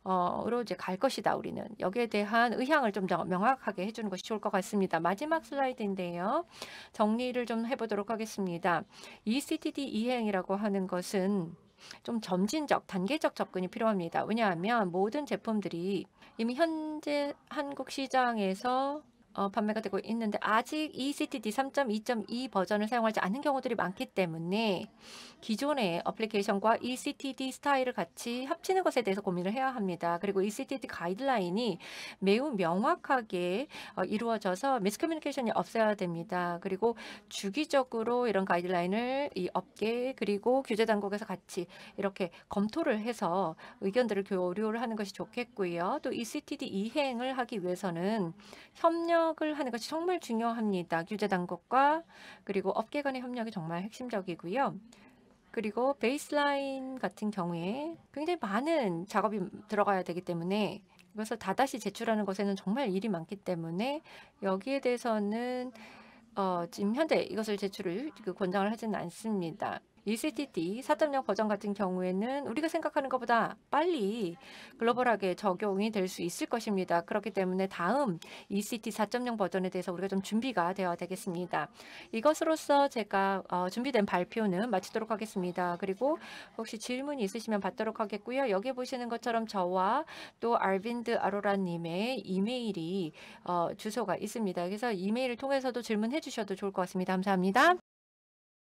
어로 이제 갈 것이다. 우리는 여기에 대한 의향을 좀 더 명확하게 해주는 것이 좋을 것 같습니다. 마지막 슬라이드인데요. 정리를 좀 해보도록 하겠습니다. ECTD 이행이라고 하는 것은 좀 점진적, 단계적 접근이 필요합니다. 왜냐하면 모든 제품들이 이미 현재 한국 시장에서 어, 판매가 되고 있는데 아직 ECTD 3.2.2 버전을 사용하지 않는 경우들이 많기 때문에 기존의 어플리케이션과 ECTD 스타일을 같이 합치는 것에 대해서 고민을 해야 합니다. 그리고 ECTD 가이드라인이 매우 명확하게 어, 이루어져서 미스커뮤니케이션이 없어야 됩니다. 그리고 주기적으로 이런 가이드라인을 이 업계 그리고 규제 당국에서 같이 이렇게 검토를 해서 의견들을 교류를 하는 것이 좋겠고요. 또 ECTD 이행을 하기 위해서는 협력 협력을 하는 것이 정말 중요합니다. 규제 당국과 그리고 업계 간의 협력이 정말 핵심적이고요. 그리고 베이스라인 같은 경우에 굉장히 많은 작업이 들어가야 되기 때문에 이것을 다다시 제출하는 것에는 정말 일이 많기 때문에 여기에 대해서는 어, 지금 현재 이것을 제출을 그 권장을 하지는 않습니다. ECTT 4.0 버전 같은 경우에는 우리가 생각하는 것보다 빨리 글로벌하게 적용이 될 수 있을 것입니다. 그렇기 때문에 다음 ECT 4.0 버전에 대해서 우리가 좀 준비가 되어야 되겠습니다. 이것으로서 제가 어, 준비된 발표는 마치도록 하겠습니다. 그리고 혹시 질문이 있으시면 받도록 하겠고요. 여기 보시는 것처럼 저와 또 알빈드 아로라님의 이메일이 어, 주소가 있습니다. 그래서 이메일을 통해서도 질문해 주셔도 좋을 것 같습니다. 감사합니다.